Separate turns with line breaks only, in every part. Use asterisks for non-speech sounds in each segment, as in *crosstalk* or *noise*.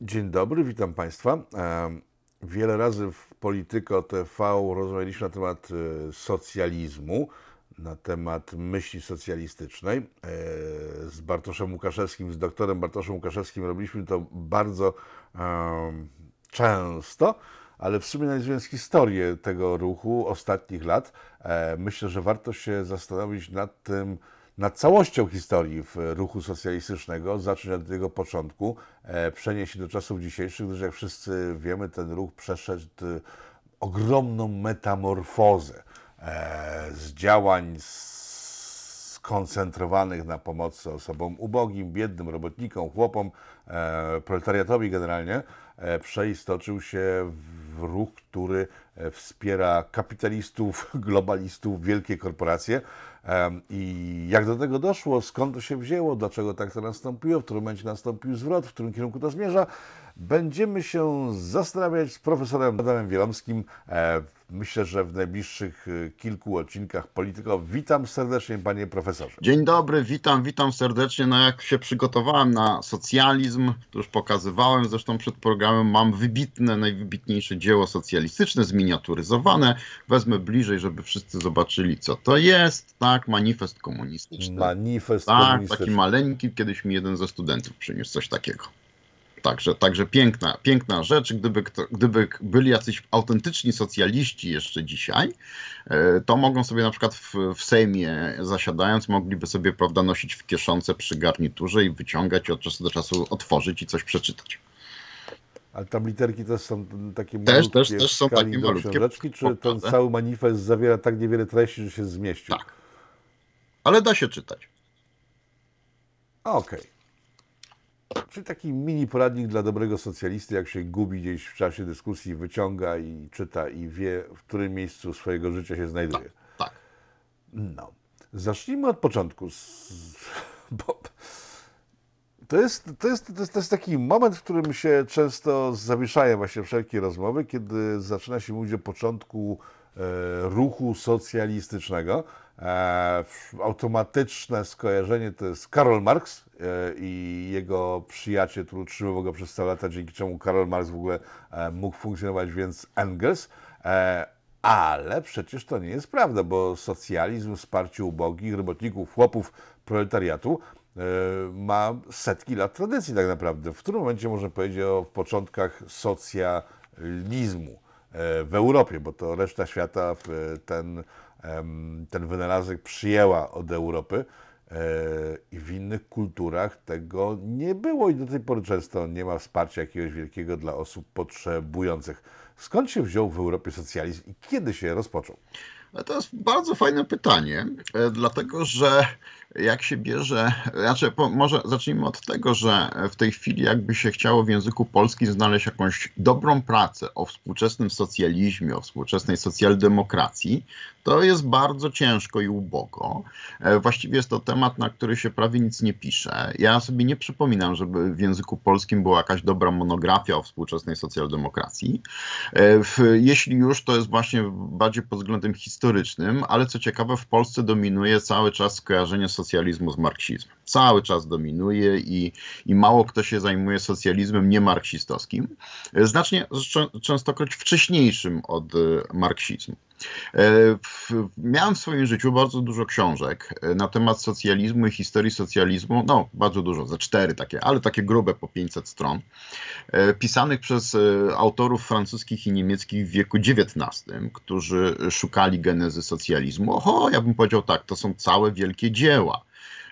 Dzień dobry, witam Państwa. Wiele razy w Polityko TV rozmawialiśmy na temat e, socjalizmu, na temat myśli socjalistycznej. E, z Bartoszem Łukaszewskim, z doktorem Bartoszem Łukaszewskim robiliśmy to bardzo często, ale w sumie analizując historię tego ruchu ostatnich lat, e, myślę, że warto się zastanowić nad tym, nad całością historii ruchu socjalistycznego, zacząć od jego początku, e, przenieść się do czasów dzisiejszych, gdyż jak wszyscy wiemy, ten ruch przeszedł ogromną metamorfozę e, z działań skoncentrowanych na pomocy osobom ubogim, biednym, robotnikom, chłopom, e, proletariatowi generalnie, przeistoczył się w w ruch, który e, wspiera kapitalistów, *laughs* globalistów, wielkie korporacje. I jak do tego doszło, skąd to się wzięło, dlaczego tak to nastąpiło, w którym momencie nastąpił zwrot, w którym kierunku to zmierza będziemy się zastanawiać z profesorem Adamem Wielomskim. E, myślę, że w najbliższych e, kilku odcinkach Polityko. Witam serdecznie, panie profesorze.
Dzień dobry, witam, witam serdecznie. No jak się przygotowałem na socjalizm, to już pokazywałem, zresztą przed programem mam wybitne, najwybitniejsze dzieło socjalistyczne, zminiaturyzowane. Wezmę bliżej, żeby wszyscy zobaczyli, co to jest. Tak, manifest komunistyczny. Manifest tak, komunistyczny. taki maleńki, kiedyś mi jeden ze studentów przyniósł coś takiego. Także, także piękna, piękna rzecz. Gdyby, kto, gdyby byli jacyś autentyczni socjaliści jeszcze dzisiaj, e, to mogą sobie na przykład w, w Sejmie zasiadając, mogliby sobie prawda, nosić w kieszonce przy garniturze i wyciągać i od czasu do czasu otworzyć i coś przeczytać.
Ale tam literki też są takie też, malutkie. Też, też są takie malutkie. czy ten cały manifest zawiera tak niewiele treści, że się zmieścił? Tak. Ale da się czytać. Okej. Okay. Czy taki mini poradnik dla dobrego socjalisty, jak się gubi gdzieś w czasie dyskusji, wyciąga i czyta i wie, w którym miejscu swojego życia się znajduje. Tak. tak. No. Zacznijmy od początku. *laughs* Bo to jest, to, jest, to, jest, to jest taki moment, w którym się często zawieszają właśnie wszelkie rozmowy, kiedy zaczyna się mówić o początku e, ruchu socjalistycznego. E, automatyczne skojarzenie to jest Karol Marx e, i jego przyjaciel, który utrzymywał go przez całe lata, dzięki czemu Karol Marx w ogóle e, mógł funkcjonować, więc Engels. Ale przecież to nie jest prawda, bo socjalizm, wsparcie ubogich, robotników, chłopów, proletariatu ma setki lat tradycji tak naprawdę. W którym momencie można powiedzieć o początkach socjalizmu w Europie, bo to reszta świata w ten ten wynalazek przyjęła od Europy. E, I w innych kulturach tego nie było i do tej pory często nie ma wsparcia jakiegoś wielkiego dla osób potrzebujących. Skąd się wziął w Europie socjalizm i kiedy się rozpoczął? No to jest bardzo fajne pytanie, e, dlatego
że jak się bierze, znaczy, po, może zacznijmy od tego, że w tej chwili jakby się chciało w języku polskim znaleźć jakąś dobrą pracę o współczesnym socjalizmie, o współczesnej socjaldemokracji, to jest bardzo ciężko i ubogo. E, właściwie jest to temat, na który się prawie nic nie pisze. Ja sobie nie przypominam, żeby w języku polskim była jakaś dobra monografia o współczesnej socjaldemokracji. E, jeśli już, to jest właśnie bardziej pod względem historycznym, ale co ciekawe, w Polsce dominuje cały czas skojarzenie socjaldemokracji socjalizmu z marksizmem. Cały czas dominuje i, i mało kto się zajmuje socjalizmem niemarksistowskim, znacznie częstokroć wcześniejszym od e, marksizmu. E, miałem w swoim życiu bardzo dużo książek e, na temat socjalizmu i historii socjalizmu. No, bardzo dużo, ze cztery takie, ale takie grube po 500 stron, e, pisanych przez autorów francuskich i niemieckich w wieku XIX, którzy szukali genezy socjalizmu. Oho, ja bym powiedział tak, to są całe wielkie dzieła.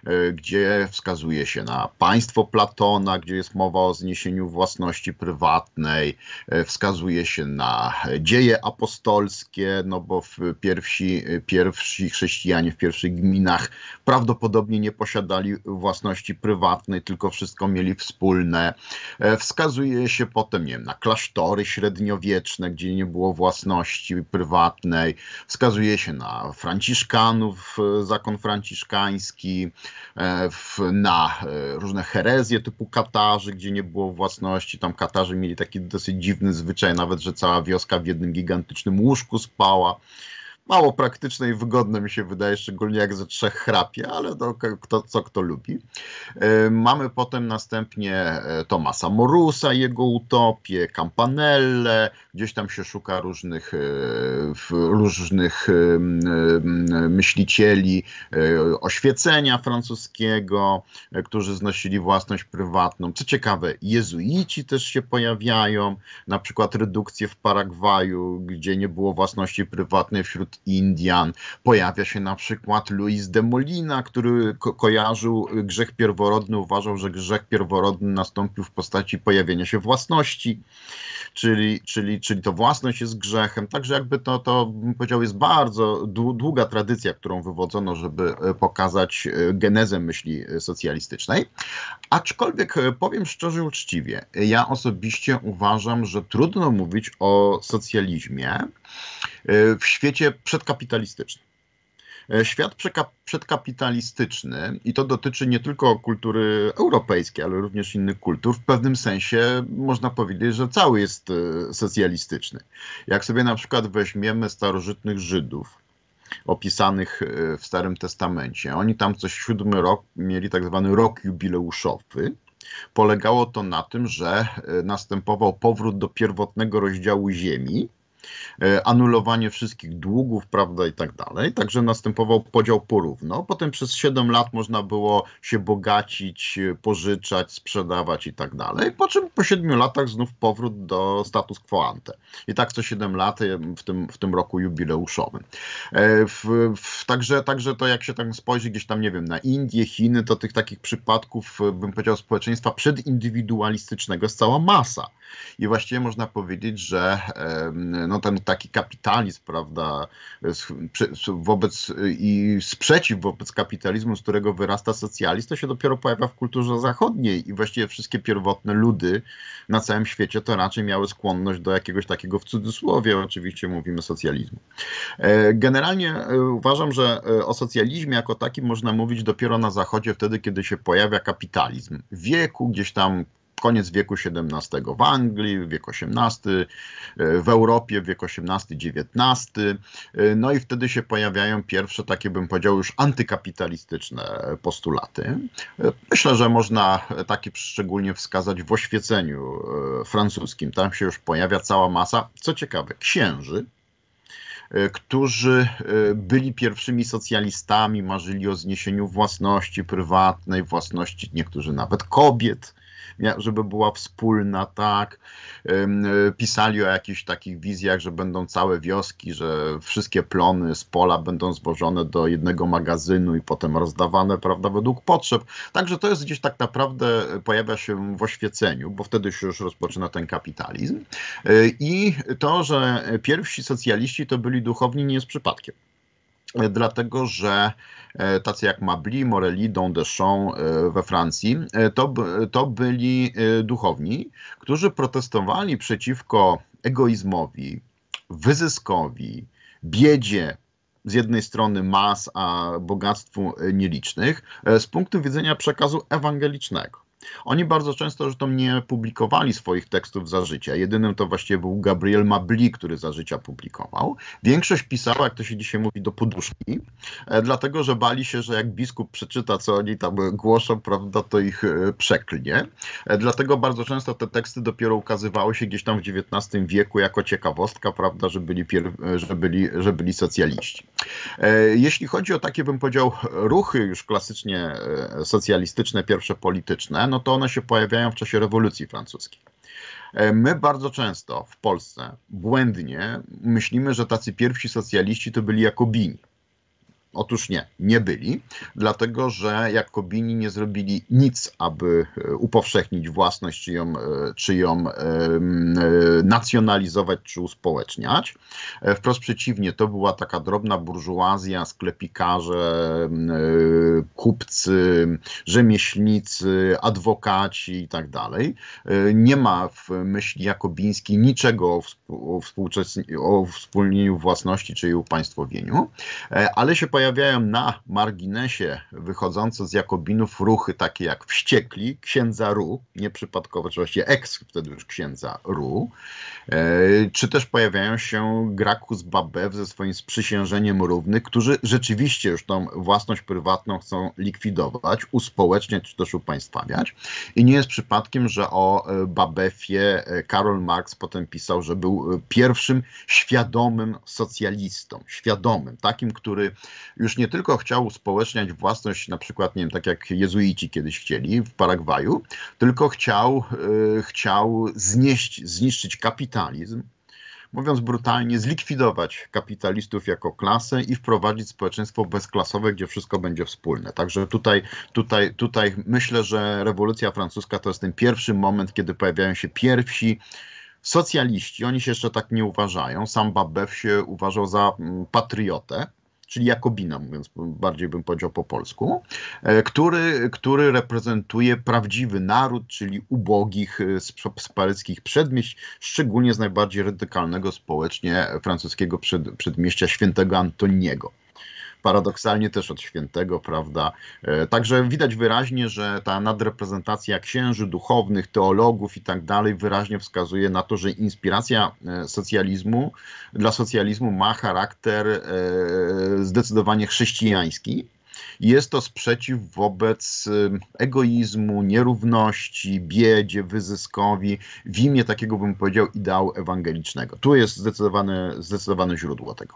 E, gdzie wskazuje się na państwo Platona, gdzie jest mowa o zniesieniu własności prywatnej, e, wskazuje się na dzieje apostolskie, no bo w pierwsi, pierwsi chrześcijanie w pierwszych gminach prawdopodobnie nie posiadali własności prywatnej, tylko wszystko mieli wspólne. E, wskazuje się potem, nie wiem, na klasztory średniowieczne, gdzie nie było własności prywatnej, wskazuje się na Franciszkanów, zakon franciszkański, E, w, na e, różne herezje typu Katarzy, gdzie nie było własności. Tam Katarzy mieli taki dosyć dziwny zwyczaj, nawet że cała wioska w jednym gigantycznym łóżku spała mało praktyczne i wygodne mi się wydaje, szczególnie jak ze trzech chrapie, ale to kto, co kto lubi. E, mamy potem następnie e, Tomasa Morusa, jego utopię, Campanelle, gdzieś tam się szuka różnych, e, różnych myślicieli oświecenia francuskiego, którzy znosili własność prywatną. Co ciekawe, jezuici też się pojawiają, na przykład redukcje w Paragwaju, gdzie nie było własności prywatnej wśród Indian. Pojawia się na przykład Luis de Molina, który ko kojarzył grzech pierworodny, uważał, że grzech pierworodny nastąpił w postaci pojawienia się własności, czyli, czyli, czyli to własność jest grzechem. Także jakby to, to bym powiedział, jest bardzo długa tradycja, którą wywodzono, żeby e, pokazać e, genezę myśli e, socjalistycznej. Aczkolwiek powiem szczerze uczciwie, ja osobiście uważam, że trudno mówić o socjalizmie, E, w świecie przedkapitalistycznym. E, świat przedkapitalistyczny, i to dotyczy nie tylko kultury europejskiej, ale również innych kultur, w pewnym sensie można powiedzieć, że cały jest e, socjalistyczny. Jak sobie na przykład weźmiemy starożytnych Żydów, opisanych w Starym Testamencie, oni tam co siódmy rok mieli tak zwany rok jubileuszowy. Polegało to na tym, że następował powrót do pierwotnego rozdziału ziemi, E, anulowanie wszystkich długów, prawda, i tak dalej. Także następował podział porówno. Potem przez 7 lat można było się bogacić, e, pożyczać, sprzedawać i tak dalej. Po czym po 7 latach znów powrót do status quo ante. I tak co 7 lat e, w tym, w tym roku jubileuszowym. W, w, także, także to jak się tam spojrzy gdzieś tam, nie wiem, na Indie, Chiny, to tych takich przypadków, bym powiedział, społeczeństwa przedindywidualistycznego jest cała masa. I właściwie można powiedzieć, że no, no ten taki kapitalizm, prawda, wobec i sprzeciw wobec kapitalizmu, z którego wyrasta socjalizm, to się dopiero pojawia w kulturze zachodniej i właściwie wszystkie pierwotne ludy na całym świecie to raczej miały skłonność do jakiegoś takiego, w cudzysłowie oczywiście mówimy, socjalizmu. E, generalnie e, uważam, że e, o socjalizmie jako takim można mówić dopiero na zachodzie wtedy, kiedy się pojawia kapitalizm. W wieku gdzieś tam koniec wieku XVII, w Anglii wiek XVIII, e, w Europie wiek XVIII-XIX. E, no i wtedy się pojawiają pierwsze takie, bym powiedział, już antykapitalistyczne postulaty. E, myślę, że można taki szczególnie wskazać w oświeceniu francuskim. Tam się już pojawia cała masa, co ciekawe, księży, którzy byli pierwszymi socjalistami, marzyli o zniesieniu własności prywatnej, własności niektórzy nawet kobiet żeby była wspólna, tak. Y, pisali o jakichś takich wizjach, że będą całe wioski, że wszystkie plony z pola będą zwożone do jednego magazynu i potem rozdawane, prawda, według potrzeb. Także to jest gdzieś tak naprawdę y, pojawia się w oświeceniu, bo wtedy się już rozpoczyna ten kapitalizm. Y, I to, że pierwsi socjaliści to byli duchowni, nie jest przypadkiem dlatego że e, tacy jak Mabli, Morelli, Dondechon e, we Francji, e, to, to byli duchowni, którzy protestowali przeciwko egoizmowi, wyzyskowi, biedzie, z jednej strony mas, a bogactwu nielicznych, z punktu widzenia przekazu ewangelicznego. Oni bardzo często zresztą nie publikowali swoich tekstów za życia. Jedynym to właściwie był Gabriel Mabli, który za życia publikował. Większość pisała, jak to się dzisiaj mówi, do poduszki, e, dlatego że bali się, że jak biskup przeczyta, co oni tam głoszą, prawda, to ich e, przeklnie. E, dlatego bardzo często te teksty dopiero ukazywały się gdzieś tam w XIX wieku jako ciekawostka, prawda, że byli, pier- że byli, że byli socjaliści. Jeśli chodzi o takie, bym powiedział, ruchy już klasycznie socjalistyczne, pierwsze polityczne, no no to one się pojawiają w czasie rewolucji francuskiej. E, my bardzo często w Polsce błędnie myślimy, że tacy pierwsi socjaliści to byli Jakobini. Otóż nie, nie byli, dlatego że Jakobini nie zrobili nic, aby e, upowszechnić własność, czy ją, e, czy ją e, nacjonalizować, czy uspołeczniać. Wprost przeciwnie, to była taka drobna burżuazja, sklepikarze, kupcy, rzemieślnicy, adwokaci i tak dalej. Nie ma w myśli Jakobińskiej niczego o, współczesni- o wspólnieniu własności, czy jej upaństwowieniu, ale się pojawia pojawiają na marginesie wychodzące z Jakobinów ruchy takie jak wściekli, księdza Ru, nieprzypadkowo, czy właściwie eks wtedy już księdza Ru, e, czy też pojawiają się Grakus Babew ze swoim sprzysiężeniem równych, którzy rzeczywiście już tą własność prywatną chcą likwidować, uspołeczniać czy też upaństwawiać. I nie jest przypadkiem, że o e, Babefie e, Karol Marx potem pisał, że był pierwszym świadomym socjalistą, świadomym, takim, który już nie tylko chciał społeczniać własność, na przykład, nie wiem, tak jak jezuici kiedyś chcieli w Paragwaju, tylko chciał, y, chciał znieść, zniszczyć kapitalizm, mówiąc brutalnie, zlikwidować kapitalistów jako klasę i wprowadzić społeczeństwo bezklasowe, gdzie wszystko będzie wspólne. Także tutaj, tutaj, tutaj myślę, że rewolucja francuska to jest ten pierwszy moment, kiedy pojawiają się pierwsi socjaliści. Oni się jeszcze tak nie uważają. Sam Babew się uważał za mm, patriotę czyli Jakobina, mówiąc bardziej bym powiedział po polsku, e, który, który reprezentuje prawdziwy naród, czyli ubogich e, z, z paryskich przedmieść, szczególnie z najbardziej radykalnego społecznie francuskiego przed, przedmieścia świętego Antoniego paradoksalnie też od świętego, prawda? E, także widać wyraźnie, że ta nadreprezentacja księży, duchownych, teologów i tak dalej wyraźnie wskazuje na to, że inspiracja e, socjalizmu dla socjalizmu ma charakter e, zdecydowanie chrześcijański. Jest to sprzeciw wobec egoizmu, nierówności, biedzie, wyzyskowi w imię takiego, bym powiedział, ideału ewangelicznego. Tu jest zdecydowane, zdecydowane źródło tego.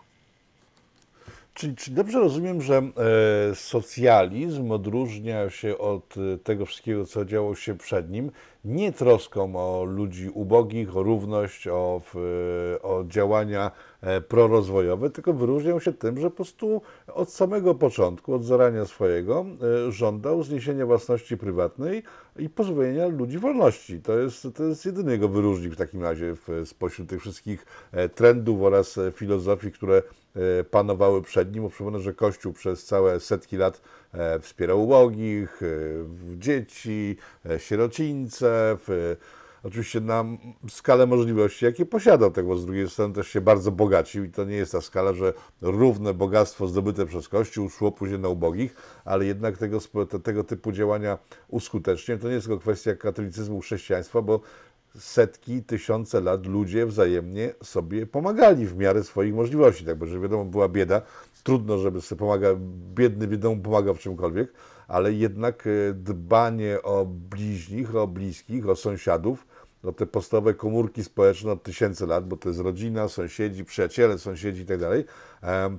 Czy, czy dobrze rozumiem, że e, socjalizm odróżnia się od e, tego wszystkiego, co działo się przed nim, nie troską o ludzi ubogich, o równość, o, e, o działania prorozwojowe, tylko wyróżniał się tym, że po prostu od samego początku, od zarania swojego, żądał zniesienia własności prywatnej i pozbawienia ludzi wolności. To jest, to jest jedyny jego wyróżnik w takim razie w, spośród tych wszystkich trendów oraz filozofii, które E, panowały przed nim. Bo przypomnę, że Kościół przez całe setki lat e, wspierał ubogich, e, dzieci, sierocińce, oczywiście na skalę możliwości, jakie posiadał tego. Z drugiej strony też się bardzo bogacił i to nie jest ta skala, że równe bogactwo zdobyte przez Kościół szło później na ubogich, ale jednak tego, tego typu działania uskutecznie. To nie jest tylko kwestia katolicyzmu, chrześcijaństwa, bo setki, tysiące lat ludzie wzajemnie sobie pomagali w miarę swoich możliwości. Tak, bo że wiadomo, była bieda, trudno, żeby sobie pomagał, biedny wiadomo pomagał w czymkolwiek, ale jednak e, dbanie o bliźnich, o bliskich, o sąsiadów, no te podstawowe komórki społeczne od tysięcy lat, bo to jest rodzina, sąsiedzi, przyjaciele, sąsiedzi itd., tak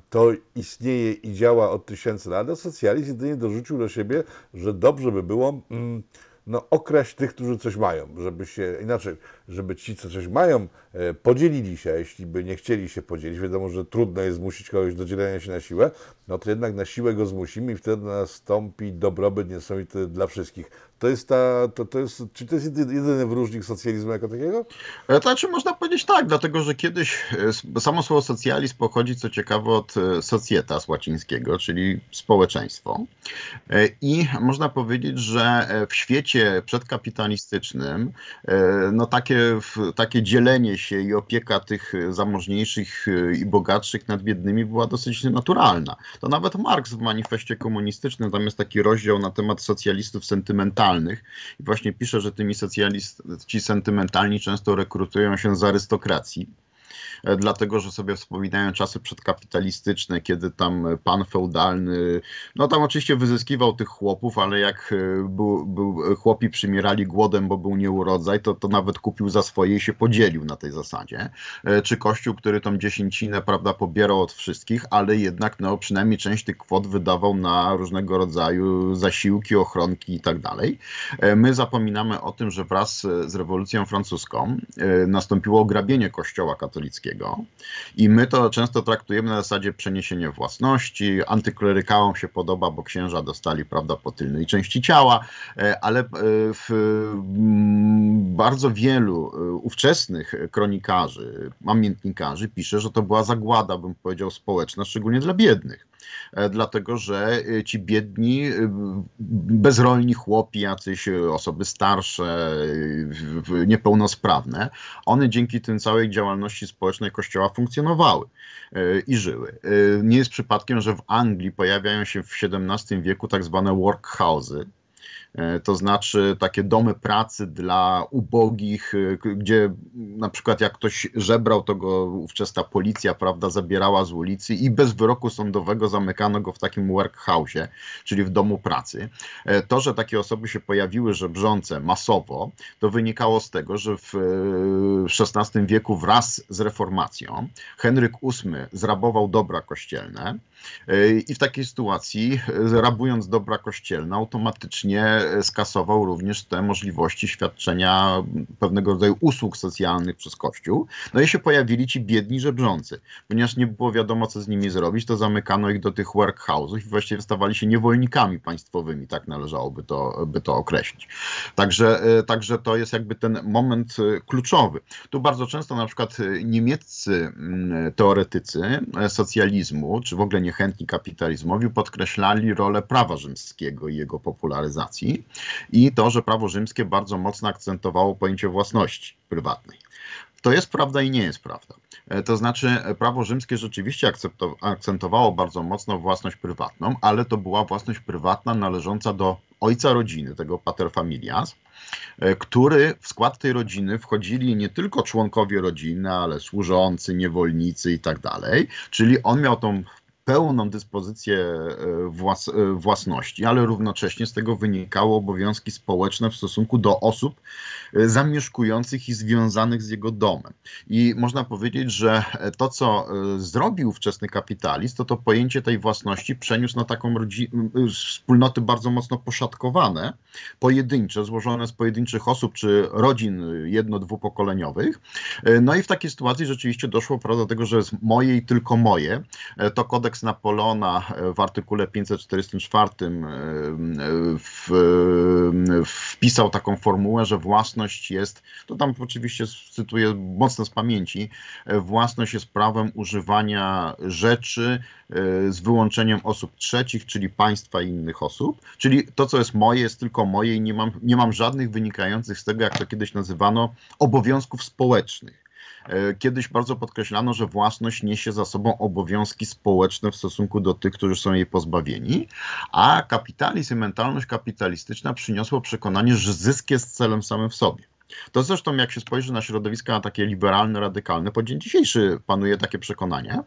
to istnieje i działa od tysięcy lat, a socjalizm jedynie dorzucił do siebie, że dobrze by było... Mm, no, określ tych, którzy coś mają, żeby się, inaczej, żeby ci, co coś mają, e, podzielili się, a jeśli by nie chcieli się podzielić, wiadomo, że trudno jest zmusić kogoś do dzielenia się na siłę, no to jednak na siłę go zmusimy i wtedy nastąpi dobrobyt niesamowity dla wszystkich. To jest ta, to, to jest, czy to jest jedyny wyróżnik socjalizmu jako takiego? E, to znaczy można powiedzieć tak, dlatego, że kiedyś e, samo słowo
socjalizm pochodzi, co ciekawe, od societas łacińskiego, czyli społeczeństwo. I można powiedzieć, że w świecie świecie przedkapitalistycznym e, no takie, takie dzielenie się i opieka tych zamożniejszych e, i bogatszych nad biednymi była dosyć naturalna. To nawet Marx w manifestie komunistycznym, tam jest taki rozdział na temat socjalistów sentymentalnych i właśnie pisze, że tymi socjaliści sentymentalni często rekrutują się z arystokracji E, dlatego że sobie wspominają czasy przedkapitalistyczne, kiedy tam e, pan feudalny, no tam oczywiście wyzyskiwał tych chłopów, ale jak e, był, był, chłopi przymierali głodem, bo był nieurodzaj, to, to nawet kupił za swoje i się podzielił na tej zasadzie. Czy Kościół, który tą dziesięcinę, prawda, pobierał od wszystkich, ale jednak, no przynajmniej część tych kwot wydawał na różnego rodzaju zasiłki, ochronki i tak dalej. My zapominamy o tym, że wraz z rewolucją francuską nastąpiło ograbienie kościoła katolickiego i my to często traktujemy na zasadzie przeniesienia własności. Antyklerykałom się podoba, bo księża dostali, prawda, po tylnej części ciała, e, ale e, w mm, bardzo wielu e, ówczesnych kronikarzy, pamiętnikarzy pisze, że to była zagłada, bym powiedział, społeczna, szczególnie dla biednych. E, dlatego że e, ci biedni, e, bezrolni chłopi, jacyś osoby starsze, niepełnosprawne, one dzięki tym całej działalności społecznej Kościoła funkcjonowały i żyły. Nie jest przypadkiem, że w Anglii pojawiają się w XVII wieku tak zwane workhouses, E, to znaczy takie domy pracy dla ubogich, e, gdzie na przykład jak ktoś żebrał, to go ówczesna policja, prawda, zabierała z ulicy i bez wyroku sądowego zamykano go w takim workhouse, czyli w domu pracy. E, to, że takie osoby się pojawiły żebrzące masowo, to wynikało z tego, że w XVI wieku wraz z reformacją Henryk VIII zrabował dobra kościelne i w takiej sytuacji, rabując dobra kościelne, automatycznie skasował również te możliwości świadczenia pewnego rodzaju usług socjalnych przez Kościół. No i się pojawili ci biedni żebrzący. Ponieważ nie było wiadomo, co z nimi zrobić, to zamykano ich do tych workhouse'ów i właściwie stawali się niewolnikami państwowymi, tak należałoby to, by to określić. Także, e, także to jest jakby ten moment e, kluczowy. Tu bardzo często na przykład e, niemieccy mm, teoretycy socjalizmu, czy w ogóle niechętni kapitalizmowi, podkreślali rolę prawa rzymskiego i jego popularyzacji i to, że prawo rzymskie bardzo mocno akcentowało pojęcie własności prywatnej. To jest prawda i nie jest prawda. E, to znaczy, prawo rzymskie rzeczywiście akcentowało bardzo mocno własność prywatną, ale to była własność prywatna należąca do ojca rodziny, tego paterfamilias, e, który w skład tej rodziny wchodzili nie tylko członkowie rodziny, ale służący, niewolnicy i tak dalej. Czyli on miał tą pełną dyspozycję e, włas e, własności, ale równocześnie z tego wynikały obowiązki społeczne w stosunku do osób e, zamieszkujących i związanych z jego domem. I można powiedzieć, że to, co zrobił wczesny kapitalizm, to to pojęcie tej własności przeniósł na taką wspólnoty bardzo mocno poszatkowane, pojedyncze, złożone z pojedynczych osób czy rodzin jedno-dwupokoleniowych. No i w takiej sytuacji rzeczywiście doszło do tego, że moje i tylko moje to kodeks Napoleona e, w artykule 544 e, e, wpisał taką formułę, że własność jest, to tam oczywiście cytuję mocno z pamięci, własność jest prawem używania rzeczy z wyłączeniem osób trzecich, czyli państwa i innych osób, czyli to, co jest moje, jest tylko moje i nie mam, nie mam żadnych wynikających z tego, jak to kiedyś nazywano, obowiązków społecznych. E, kiedyś bardzo podkreślano, że własność niesie za sobą obowiązki społeczne w stosunku do tych, którzy są jej pozbawieni, a kapitalizm i mentalność kapitalistyczna przyniosło przekonanie, że zysk jest celem samym w sobie. To zresztą, jak się spojrzy na środowiska takie liberalne, radykalne, po dzień dzisiejszy panuje takie przekonanie,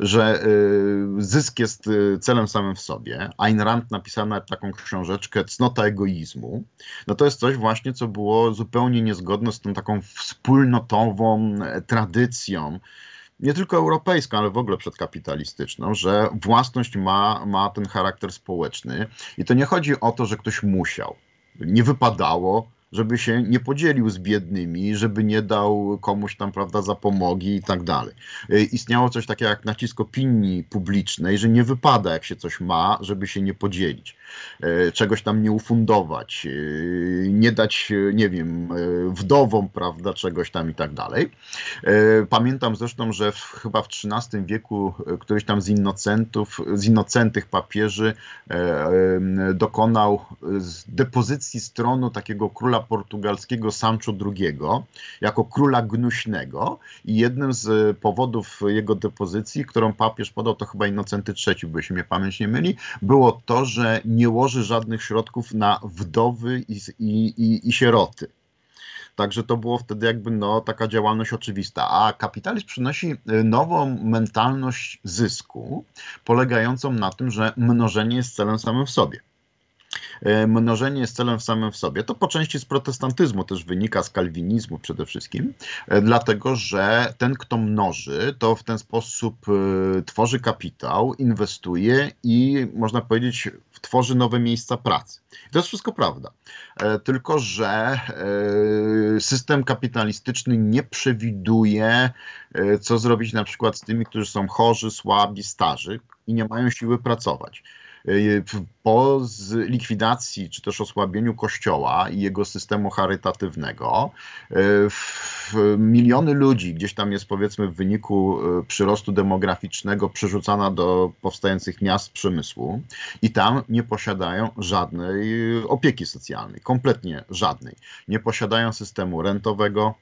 że y, zysk jest y, celem samym w sobie. Ayn Rand napisała taką książeczkę Cnota egoizmu. No to jest coś właśnie, co było zupełnie niezgodne z tą taką wspólnotową e, tradycją, nie tylko europejską, ale w ogóle przedkapitalistyczną, że własność ma, ma ten charakter społeczny i to nie chodzi o to, że ktoś musiał. Nie wypadało, żeby się nie podzielił z biednymi, żeby nie dał komuś tam, prawda, zapomogi i tak dalej. E, istniało coś takiego jak nacisk opinii publicznej, że nie wypada, jak się coś ma, żeby się nie podzielić, e, czegoś tam nie ufundować, e, nie dać, nie wiem, wdowom, prawda, czegoś tam i tak dalej. Pamiętam zresztą, że w, chyba w XIII wieku któryś tam z innocentów, z innocentych papieży dokonał depozycji stronu takiego króla portugalskiego Sancho II jako króla gnuśnego i jednym z e, powodów jego depozycji, którą papież podał, to chyba Innocenty III, by się mnie pamięć nie myli, było to, że nie łoży żadnych środków na wdowy i, i, i, i sieroty. Także to było wtedy jakby no, taka działalność oczywista. A kapitalizm przynosi e, nową mentalność zysku, polegającą na tym, że mnożenie jest celem samym w sobie. E, mnożenie jest celem samym w sobie. To po części z protestantyzmu też wynika, z kalwinizmu przede wszystkim, e, dlatego że ten, kto mnoży, to w ten sposób e, tworzy kapitał, inwestuje i można powiedzieć, tworzy nowe miejsca pracy. I to jest wszystko prawda. Tylko, że system kapitalistyczny nie przewiduje, co zrobić na przykład z tymi, którzy są chorzy, słabi, starzy i nie mają siły pracować. Y, po likwidacji czy też osłabieniu Kościoła i jego systemu charytatywnego, y, miliony ludzi, gdzieś tam jest powiedzmy w wyniku y, przyrostu demograficznego przerzucana do powstających miast przemysłu i tam nie posiadają żadnej opieki socjalnej, kompletnie żadnej. Nie posiadają systemu rentowego,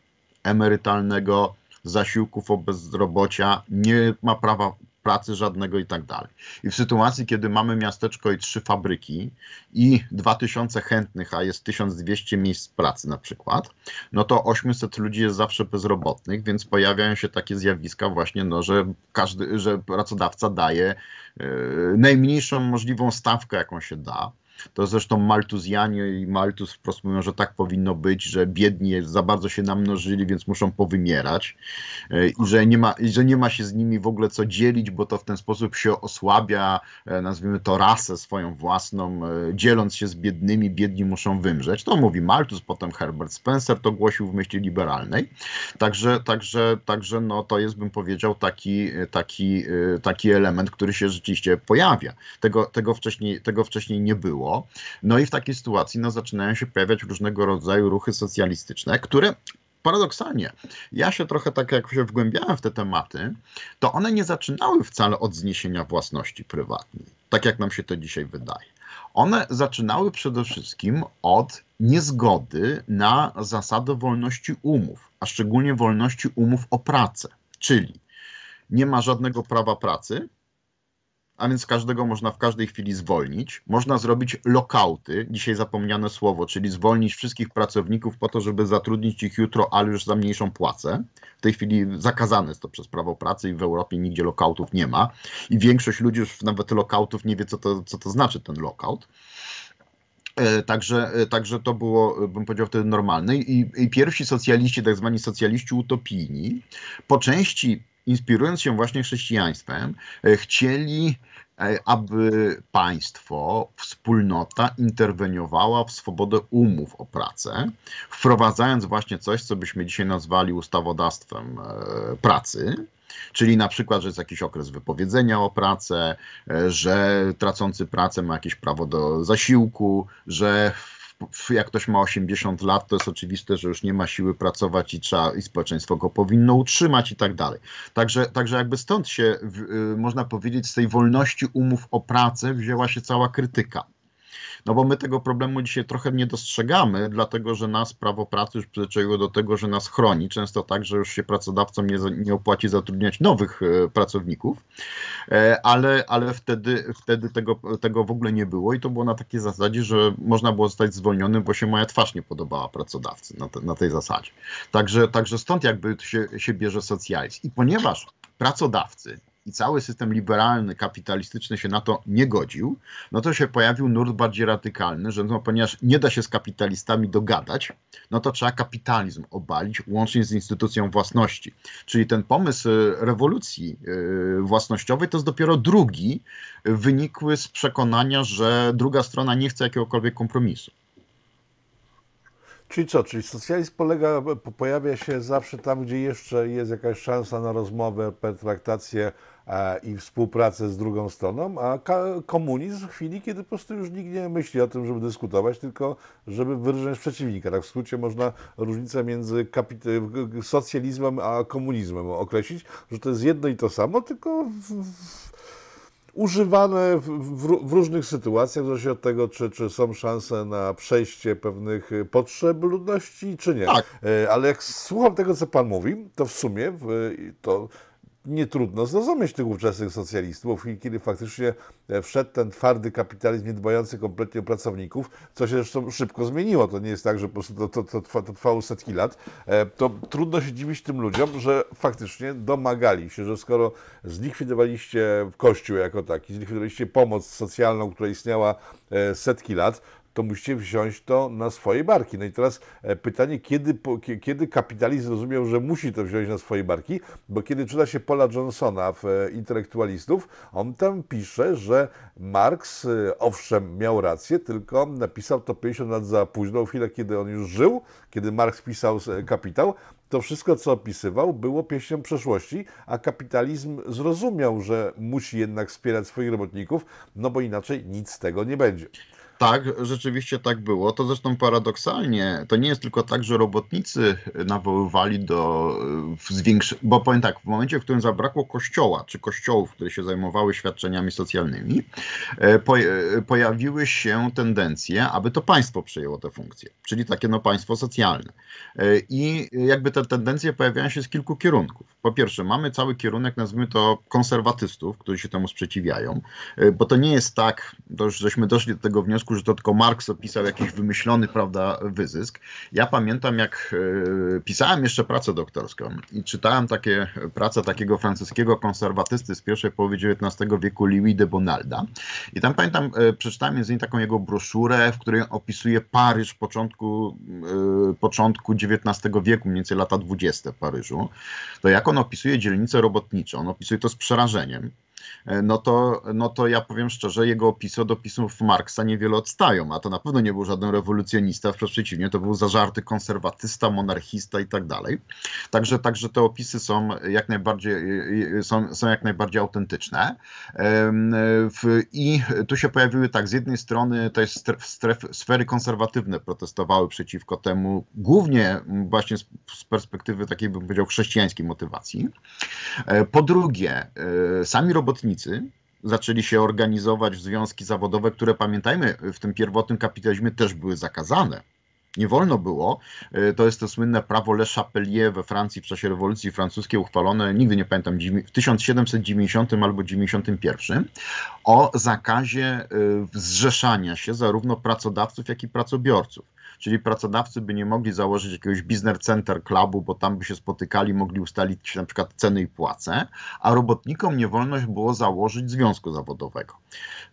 emerytalnego, zasiłków o bezrobocia, nie ma prawa pracy żadnego i tak dalej. I w sytuacji, kiedy mamy miasteczko i trzy fabryki i 2000 chętnych, a jest 1200 miejsc pracy na przykład, no to 800 ludzi jest zawsze bezrobotnych, więc pojawiają się takie zjawiska właśnie, no, że każdy, że pracodawca daje e, najmniejszą możliwą stawkę, jaką się da. To zresztą Maltuzjanie i Maltus wprost mówią, że tak powinno być, że biedni za bardzo się namnożyli, więc muszą powymierać e, i że nie ma, że nie ma się z nimi w ogóle co dzielić, bo to w ten sposób się osłabia, e, nazwijmy to, rasę swoją własną, e, dzieląc się z biednymi, biedni muszą wymrzeć. To mówi Maltus, potem Herbert Spencer to głosił w myśli liberalnej. Także, także, także no, to jest, bym powiedział, taki, taki, taki element, który się rzeczywiście pojawia. Tego, tego, wcześniej, tego wcześniej nie było było. No i w takiej sytuacji no, zaczynają się pojawiać różnego rodzaju ruchy socjalistyczne, które paradoksalnie, ja się trochę tak jak się wgłębiałem w te tematy, to one nie zaczynały wcale od zniesienia własności prywatnej, tak jak nam się to dzisiaj wydaje. One zaczynały przede wszystkim od niezgody na zasadę wolności umów, a szczególnie wolności umów o pracę, czyli nie ma żadnego prawa pracy, a więc każdego można w każdej chwili zwolnić. Można zrobić lokauty, dzisiaj zapomniane słowo, czyli zwolnić wszystkich pracowników po to, żeby zatrudnić ich jutro, ale już za mniejszą płacę. W tej chwili zakazane jest to przez prawo pracy i w Europie nigdzie lokautów nie ma. I większość ludzi już nawet lokautów nie wie, co to, co to znaczy ten lokaut. E, także, e, także to było, e, bym powiedział, wtedy normalne. I, i pierwsi socjaliści, tak zwani socjaliści utopijni, po części inspirując się właśnie chrześcijaństwem, e, chcieli, e, aby państwo, wspólnota interweniowała w swobodę umów o pracę, wprowadzając właśnie coś, co byśmy dzisiaj nazwali ustawodawstwem e, pracy. Czyli na przykład, że jest jakiś okres wypowiedzenia o pracę, że tracący pracę ma jakieś prawo do zasiłku, że w jak ktoś ma 80 lat, to jest oczywiste, że już nie ma siły pracować i, trzeba, i społeczeństwo go powinno utrzymać i tak dalej. Także, także jakby stąd się, y, można powiedzieć, z tej wolności umów o pracę wzięła się cała krytyka. No bo my tego problemu dzisiaj trochę nie dostrzegamy, dlatego że nas prawo pracy już przyzwyczaiło do tego, że nas chroni. Często tak, że już się pracodawcom nie, nie opłaci zatrudniać nowych e, pracowników, e, ale, ale wtedy, wtedy tego, tego w ogóle nie było i to było na takiej zasadzie, że można było zostać zwolnionym, bo się moja twarz nie podobała pracodawcy na, te, na tej zasadzie. Także, także stąd jakby się, się bierze socjalizm. I ponieważ pracodawcy i cały system liberalny, kapitalistyczny się na to nie godził, no to się pojawił nurt bardziej radykalny, że no, ponieważ nie da się z kapitalistami dogadać, no to trzeba kapitalizm obalić, łącznie z instytucją własności. Czyli ten pomysł y, rewolucji y, własnościowej to jest dopiero drugi, wynikły z przekonania, że druga strona nie chce jakiegokolwiek kompromisu.
Czyli co? Czyli socjalizm polega, pojawia się zawsze tam, gdzie jeszcze jest jakaś szansa na rozmowę, pertraktację, E, i współpracę z drugą stroną, a komunizm w chwili, kiedy po prostu już nikt nie myśli o tym, żeby dyskutować, tylko żeby wyrżnąć przeciwnika. Tak w skrócie można różnicę między e, socjalizmem a komunizmem określić, że to jest jedno i to samo, tylko w, w, używane w, w, różnych sytuacjach, w zależności od tego, czy, czy są szanse na przejście pewnych potrzeb ludności, czy nie. Tak. E, ale jak słucham tego, co Pan mówi, to w sumie to nie trudno zrozumieć tych ówczesnych socjalistów, kiedy faktycznie e, wszedł ten twardy kapitalizm, nie dbający kompletnie o pracowników, co się zresztą szybko zmieniło. To nie jest tak, że po prostu to, to, to, trwa, to trwało setki lat. E, to trudno się dziwić tym ludziom, że faktycznie domagali się, że skoro zlikwidowaliście Kościół jako taki, zlikwidowaliście pomoc socjalną, która istniała e, setki lat, to musicie wziąć to na swoje barki. No i teraz e, pytanie, kiedy, kiedy kapitalizm zrozumiał, że musi to wziąć na swoje barki, bo kiedy czyta się Paula Johnsona w e, Intelektualistów, on tam pisze, że Marx, e, owszem, miał rację, tylko napisał to 50 lat za późno, chwilę, kiedy on już żył, kiedy Marx pisał Kapitał, to wszystko, co opisywał, było pieśnią przeszłości, a kapitalizm zrozumiał, że musi jednak wspierać swoich robotników, no bo inaczej nic z tego nie będzie.
Tak, rzeczywiście tak było. To zresztą paradoksalnie, to nie jest tylko tak, że robotnicy nawoływali do e, zwiększenia, bo powiem tak, w momencie, w którym zabrakło kościoła, czy kościołów, które się zajmowały świadczeniami socjalnymi, e, po, e, pojawiły się tendencje, aby to państwo przejęło te funkcje, czyli takie no państwo socjalne. I jakby te tendencje pojawiają się z kilku kierunków. Po pierwsze, mamy cały kierunek, nazwijmy to konserwatystów, którzy się temu sprzeciwiają, bo to nie jest tak, to już żeśmy doszli do tego wniosku, że to tylko Marx opisał jakiś wymyślony, prawda, wyzysk. Ja pamiętam, jak e, pisałem jeszcze pracę doktorską i czytałem takie praca takiego francuskiego konserwatysty z pierwszej połowy XIX wieku, Louis de Bonalda. I tam pamiętam, e, przeczytałem między innymi taką jego broszurę, w której opisuje Paryż początku, e, początku XIX wieku, mniej więcej lata 20 w Paryżu. To jak on opisuje dzielnicę robotniczą, on opisuje to z przerażeniem E, no to, no to ja powiem szczerze, jego opisy od opisów Marksa niewiele odstają, a to na pewno nie był żaden rewolucjonista, wprost przeciwnie, to był zażarty konserwatysta, monarchista i tak dalej. Także, także te opisy są jak najbardziej, e, e, są, są jak najbardziej autentyczne. I tu się pojawiły tak, z jednej strony to jest stref, stref, sfery konserwatywne protestowały przeciwko temu, głównie właśnie z, z perspektywy takiej, bym powiedział, chrześcijańskiej motywacji. Po drugie, sami robotnicy robotnicy zaczęli się organizować w związki zawodowe, które pamiętajmy, w tym pierwotnym kapitalizmie też były zakazane nie wolno było. E, to jest to słynne prawo Le Chapelier we Francji w czasie rewolucji francuskiej, uchwalone, nigdy nie pamiętam, w 1790 albo 91 o zakazie e, zrzeszania się zarówno pracodawców, jak i pracobiorców czyli pracodawcy by nie mogli założyć jakiegoś business center klubu, bo tam by się spotykali, mogli ustalić na przykład ceny i płace, a robotnikom nie wolno było założyć związku zawodowego.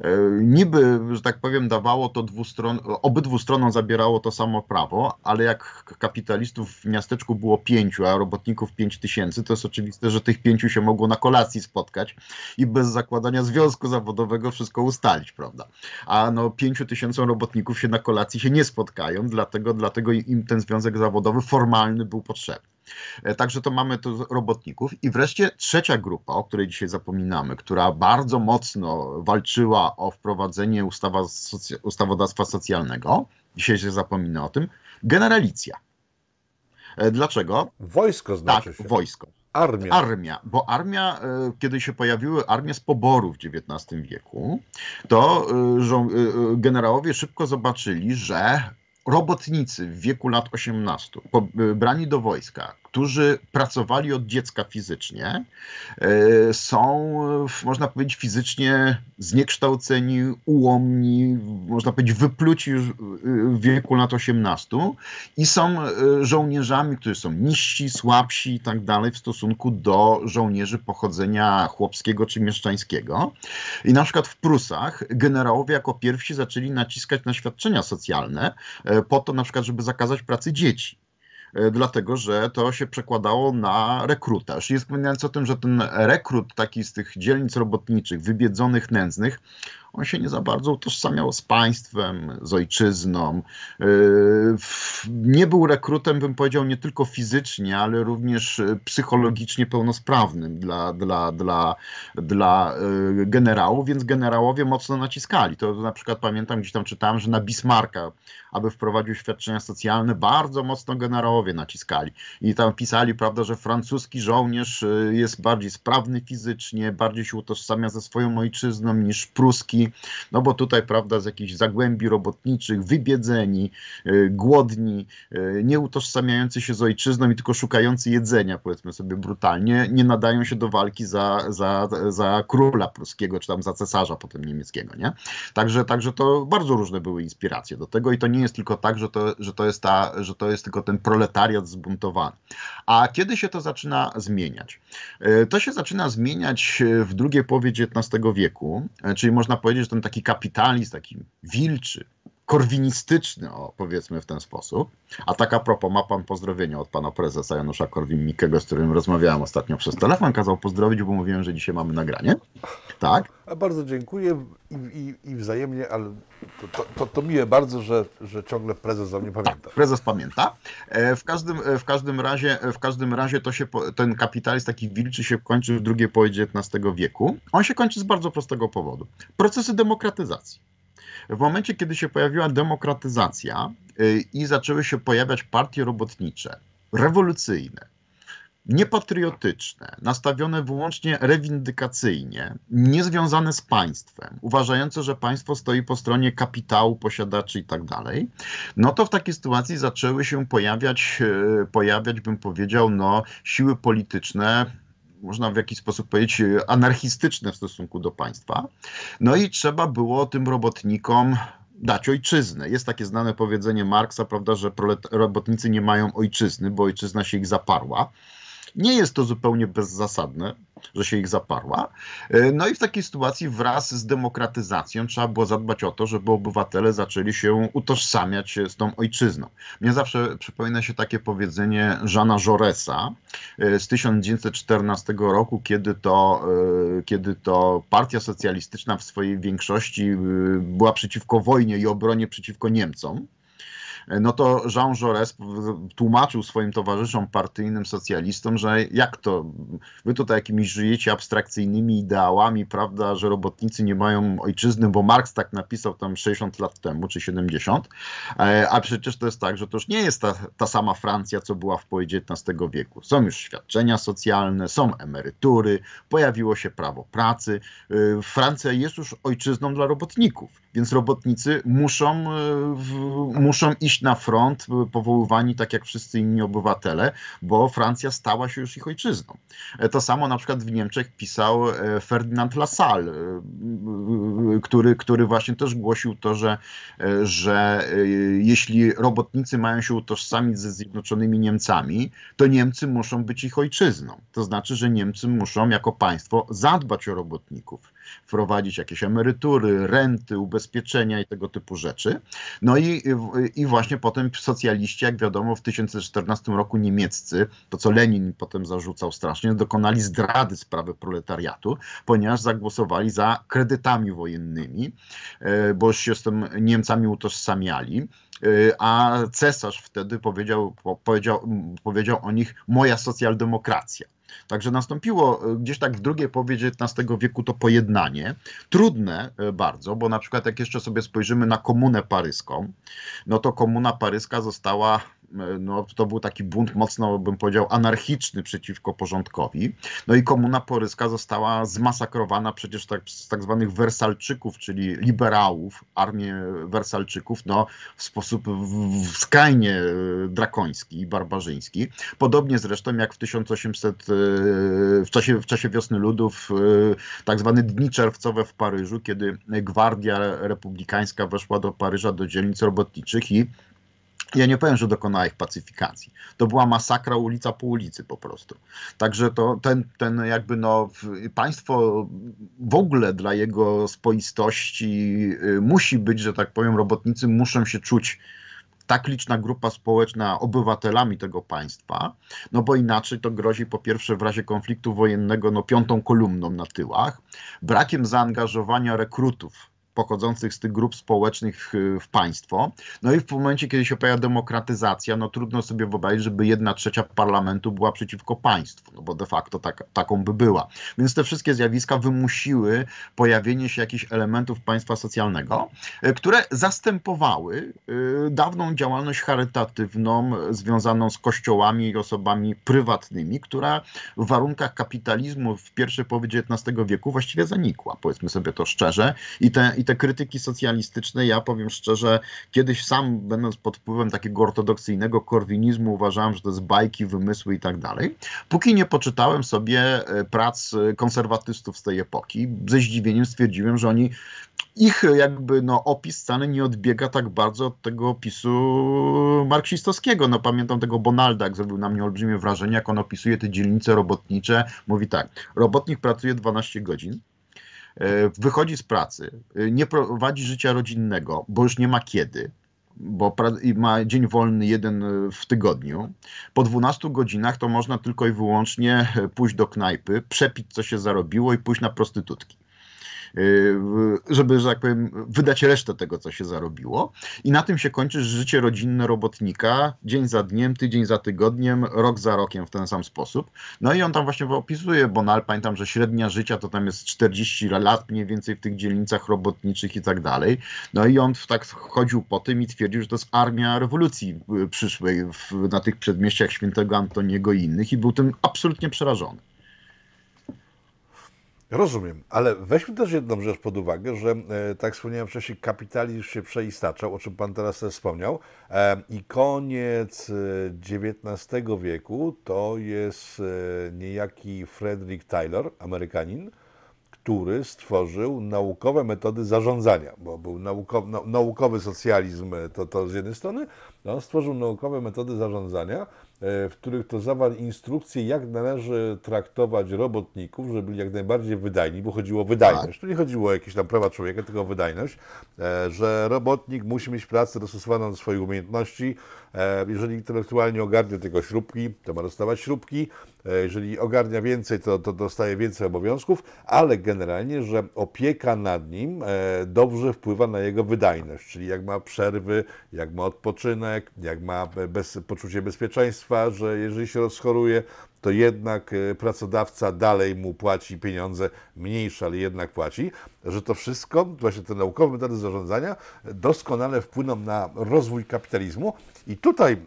E, niby, że tak powiem, dawało to dwustron, obydwu stronom zabierało to samo prawo, ale jak kapitalistów w miasteczku było pięciu, a robotników pięć tysięcy, to jest oczywiste, że tych pięciu się mogło na kolacji spotkać i bez zakładania związku zawodowego wszystko ustalić, prawda? A no pięciu tysięcy robotników się na kolacji się nie spotkają, dlatego, dlatego im ten związek zawodowy formalny był potrzebny. E, także to mamy tu robotników. I wreszcie trzecia grupa, o której dzisiaj zapominamy, która bardzo mocno walczyła o wprowadzenie ustawa, ustawodawstwa socjalnego, dzisiaj się zapomina o tym, generalicja. E, dlaczego? Wojsko znaczy tak, się. wojsko. Armia. Armia, bo armia, e, kiedy się pojawiły armie z poboru w XIX wieku, to generałowie szybko zobaczyli, że robotnicy w wieku lat 18, brani do wojska, którzy pracowali od dziecka fizycznie, e, są, można powiedzieć, fizycznie zniekształceni, ułomni, można powiedzieć, wypluci już e, w wieku lat 18 i są e, żołnierzami, którzy są niżsi, słabsi i tak dalej w stosunku do żołnierzy pochodzenia chłopskiego czy mieszczańskiego. I na przykład w Prusach generałowie jako pierwsi zaczęli naciskać na świadczenia socjalne po to na przykład, żeby zakazać pracy dzieci. E, dlatego że to się przekładało na rekrutaż. Jest wspominając o tym, że ten rekrut taki z tych dzielnic robotniczych, wybiedzonych, nędznych, on się nie za bardzo utożsamiał z państwem, z ojczyzną. Y, nie był rekrutem, bym powiedział, nie tylko fizycznie, ale również y, psychologicznie pełnosprawnym dla, dla, dla, dla y, generałów, więc generałowie mocno naciskali. To na przykład pamiętam, gdzieś tam czytałem, że na Bismarka, aby wprowadził świadczenia socjalne, bardzo mocno generałowie naciskali. I tam pisali, prawda, że francuski żołnierz jest bardziej sprawny fizycznie, bardziej się utożsamia ze swoją ojczyzną niż pruski no bo tutaj, prawda, z jakichś zagłębi robotniczych, wybiedzeni, e, głodni, e, nieutożsamiający się z ojczyzną i tylko szukający jedzenia, powiedzmy sobie brutalnie, nie nadają się do walki za, za, za króla pruskiego, czy tam za cesarza potem niemieckiego, nie? Także, także to bardzo różne były inspiracje do tego i to nie jest tylko tak, że to, że to, jest, ta, że to jest tylko ten proletariat zbuntowany. A kiedy się to zaczyna zmieniać? E, to się zaczyna zmieniać w drugiej połowie XIX wieku, czyli można powiedzieć, powiedzieć, że ten taki kapitalizm, taki wilczy, korwinistyczny, o, powiedzmy w ten sposób. A taka propos, ma pan pozdrowienie od pana prezesa Janusza Korwin-Mikkego, z którym rozmawiałem ostatnio przez telefon, kazał pozdrowić, bo mówiłem, że dzisiaj mamy nagranie.
Tak? A bardzo dziękuję i, i, i wzajemnie, ale to, to, to, to, miłe bardzo, że, że ciągle prezes o mnie tak, pamięta. Tak, prezes pamięta. E, w każdym, e, w każdym
razie, e, w każdym razie to się, ten kapitalizm taki wilczy się kończy w drugiej połowie XIX wieku. On się kończy z bardzo prostego powodu. Procesy demokratyzacji. W momencie, kiedy się pojawiła demokratyzacja y, i zaczęły się pojawiać partie robotnicze, rewolucyjne, niepatriotyczne, nastawione wyłącznie rewindykacyjnie, niezwiązane z państwem, uważające, że państwo stoi po stronie kapitału, posiadaczy i tak dalej, no to w takiej sytuacji zaczęły się pojawiać, y, pojawiać bym powiedział, no, siły polityczne można w jakiś sposób powiedzieć, e, anarchistyczne w stosunku do państwa. No i trzeba było tym robotnikom dać ojczyznę. Jest takie znane powiedzenie Marksa, prawda, że robotnicy nie mają ojczyzny, bo ojczyzna się ich zaparła. Nie jest to zupełnie bezzasadne, że się ich zaparła. E, no i w takiej sytuacji wraz z demokratyzacją trzeba było zadbać o to, żeby obywatele zaczęli się utożsamiać z tą ojczyzną. Mnie zawsze przypomina się takie powiedzenie Żana Joresa e, z 1914 roku, kiedy to, e, kiedy to partia socjalistyczna w swojej większości była przeciwko wojnie i obronie przeciwko Niemcom no to Jean Jaurès tłumaczył swoim towarzyszom partyjnym socjalistom, że jak to, wy tutaj jakimiś żyjecie abstrakcyjnymi ideałami, prawda, że robotnicy nie mają ojczyzny, bo Marx tak napisał tam 60 lat temu, czy 70, e, a przecież to jest tak, że to już nie jest ta, ta sama Francja, co była w połowie XIX wieku. Są już świadczenia socjalne, są emerytury, pojawiło się prawo pracy. E, Francja jest już ojczyzną dla robotników, więc robotnicy muszą, e, muszą iść iść na front, były powoływani tak jak wszyscy inni obywatele, bo Francja stała się już ich ojczyzną. E, to samo na przykład w Niemczech pisał e, Ferdynand Lassalle, e, który, który właśnie też głosił to, że, że jeśli robotnicy mają się utożsamić ze Zjednoczonymi Niemcami, to Niemcy muszą być ich ojczyzną. To znaczy, że Niemcy muszą jako państwo zadbać o robotników wprowadzić jakieś emerytury, renty, ubezpieczenia i tego typu rzeczy. No i, i właśnie potem socjaliści, jak wiadomo, w 1914 roku niemieccy, to co Lenin potem zarzucał strasznie, dokonali zdrady sprawy proletariatu, ponieważ zagłosowali za kredytami wojennymi, e, bo się z tym Niemcami utożsamiali e, a cesarz wtedy powiedział, powiedział, powiedział o nich moja socjaldemokracja. Także nastąpiło e, gdzieś tak w drugiej połowie XIX wieku to pojednanie. Trudne e, bardzo, bo na przykład jak jeszcze sobie spojrzymy na komunę paryską, no to komuna paryska została no, to był taki bunt mocno, bym powiedział, anarchiczny przeciwko porządkowi. No i komuna poryska została zmasakrowana przecież tak, z tak zwanych wersalczyków, czyli liberałów, armię wersalczyków, no, w sposób w, w skrajnie e, drakoński i barbarzyński. Podobnie zresztą jak w 1800, e, w czasie, w czasie wiosny ludów, e, tak zwane dni czerwcowe w Paryżu, kiedy Gwardia Republikańska weszła do Paryża, do dzielnic robotniczych i ja nie powiem, że dokonała ich pacyfikacji. To była masakra ulica po ulicy po prostu. Także to ten, ten jakby no, państwo w ogóle dla jego spoistości y, musi być, że tak powiem, robotnicy muszą się czuć tak liczna grupa społeczna obywatelami tego państwa, no bo inaczej to grozi po pierwsze w razie konfliktu wojennego no piątą kolumną na tyłach, brakiem zaangażowania rekrutów pochodzących z tych grup społecznych y, w państwo. No i w momencie, kiedy się pojawia demokratyzacja, no trudno sobie wyobrazić, żeby jedna trzecia parlamentu była przeciwko państwu, no bo de facto tak, taką by była. Więc te wszystkie zjawiska wymusiły pojawienie się jakichś elementów państwa socjalnego, y, które zastępowały y, dawną działalność charytatywną związaną z kościołami i osobami prywatnymi, która w warunkach kapitalizmu w pierwszej połowie XIX wieku właściwie zanikła, powiedzmy sobie to szczerze, i te, i te krytyki socjalistyczne, ja powiem szczerze, kiedyś sam będąc pod wpływem takiego ortodoksyjnego korwinizmu uważałem, że to jest bajki, wymysły i tak dalej. Póki nie poczytałem sobie e, prac e, konserwatystów z tej epoki, ze zdziwieniem stwierdziłem, że oni ich e, jakby no, opis wcale nie odbiega tak bardzo od tego opisu marksistowskiego. No pamiętam tego Bonalda, jak zrobił na mnie olbrzymie wrażenie, jak on opisuje te dzielnice robotnicze. Mówi tak, robotnik pracuje 12 godzin, E, wychodzi z pracy, e, nie prowadzi życia rodzinnego, bo już nie ma kiedy, bo ma dzień wolny jeden e, w tygodniu. Po 12 godzinach to można tylko i wyłącznie pójść do knajpy, przepić co się zarobiło i pójść na prostytutki. Y, żeby, że tak powiem, wydać resztę tego, co się zarobiło. I na tym się kończy życie rodzinne robotnika, dzień za dniem, tydzień za tygodniem, rok za rokiem w ten sam sposób. No i on tam właśnie opisuje Bonal, no, pamiętam, że średnia życia to tam jest 40 lat mniej więcej w tych dzielnicach robotniczych i tak dalej. No i on tak chodził po tym i twierdził, że to jest armia rewolucji y, przyszłej w, na tych przedmieściach świętego Antoniego i innych i był tym absolutnie przerażony.
Rozumiem, ale weźmy też jedną rzecz pod uwagę, że e, tak wspomniałem wcześniej, kapitalizm się przeistaczał, o czym Pan teraz też wspomniał. E, I koniec XIX e, wieku to jest niejaki Frederick Taylor, Amerykanin, który stworzył naukowe metody zarządzania, bo był naukowy, naukowy socjalizm, to, to z jednej strony, no, on stworzył naukowe metody zarządzania, E, w których to zawarł instrukcje, jak należy traktować robotników, żeby byli jak najbardziej wydajni, bo chodziło o wydajność. Tak. Tu nie chodziło o jakieś tam prawa człowieka, tylko o wydajność, e, że robotnik musi mieć pracę dostosowaną do swoich umiejętności. E, jeżeli intelektualnie ogarnie tylko śrubki, to ma dostawać śrubki E, jeżeli ogarnia więcej, to, to dostaje więcej obowiązków, ale generalnie, że opieka nad nim e, dobrze wpływa na jego wydajność, czyli jak ma przerwy, jak ma odpoczynek, jak ma bez, poczucie bezpieczeństwa, że jeżeli się rozchoruje, to jednak e, pracodawca dalej mu płaci pieniądze mniejsze, ale jednak płaci, że to wszystko, właśnie te naukowe metody zarządzania, doskonale wpłyną na rozwój kapitalizmu. I tutaj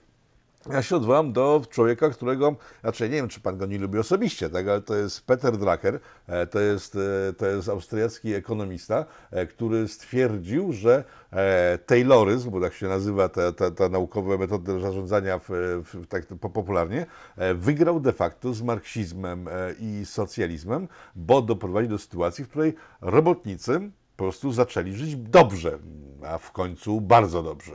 ja się odwołam do człowieka, którego, znaczy nie wiem, czy pan go nie lubi osobiście, tak, ale to jest Peter Drucker, e, to jest, e, to jest austriacki ekonomista, e, który stwierdził, że Tayloryzm, bo tak się nazywa ta, ta, ta naukowa metoda zarządzania w, w, tak popularnie, wygrał de facto z marksizmem i socjalizmem, bo doprowadził do sytuacji, w której robotnicy po prostu zaczęli żyć dobrze, a w końcu bardzo dobrze.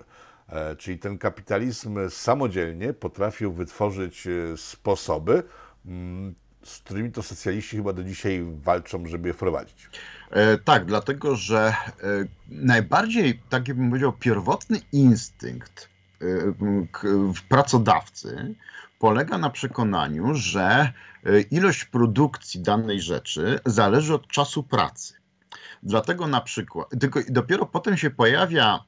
E, czyli ten kapitalizm samodzielnie potrafił wytworzyć e, sposoby, mm, z którymi to socjaliści chyba do dzisiaj walczą, żeby je wprowadzić. E, tak, dlatego że najbardziej, tak bym powiedział, pierwotny
instynkt pracodawcy polega na przekonaniu, że ilość produkcji danej rzeczy zależy od czasu pracy. Dlatego na przykład, tylko dopiero potem się pojawia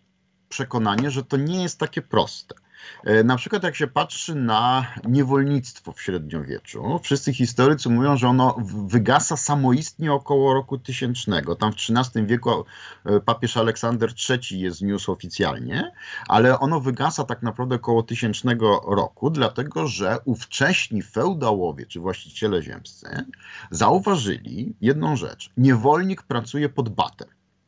przekonanie, że to nie jest takie proste. E, na przykład, jak się patrzy na niewolnictwo w średniowieczu, wszyscy historycy mówią, że ono wygasa samoistnie około roku tysięcznego. Tam w XIII wieku e, papież Aleksander III je zniósł oficjalnie, ale ono wygasa tak naprawdę około tysięcznego roku, dlatego że ówcześni feudałowie czy właściciele ziemscy zauważyli jedną rzecz: niewolnik pracuje pod batem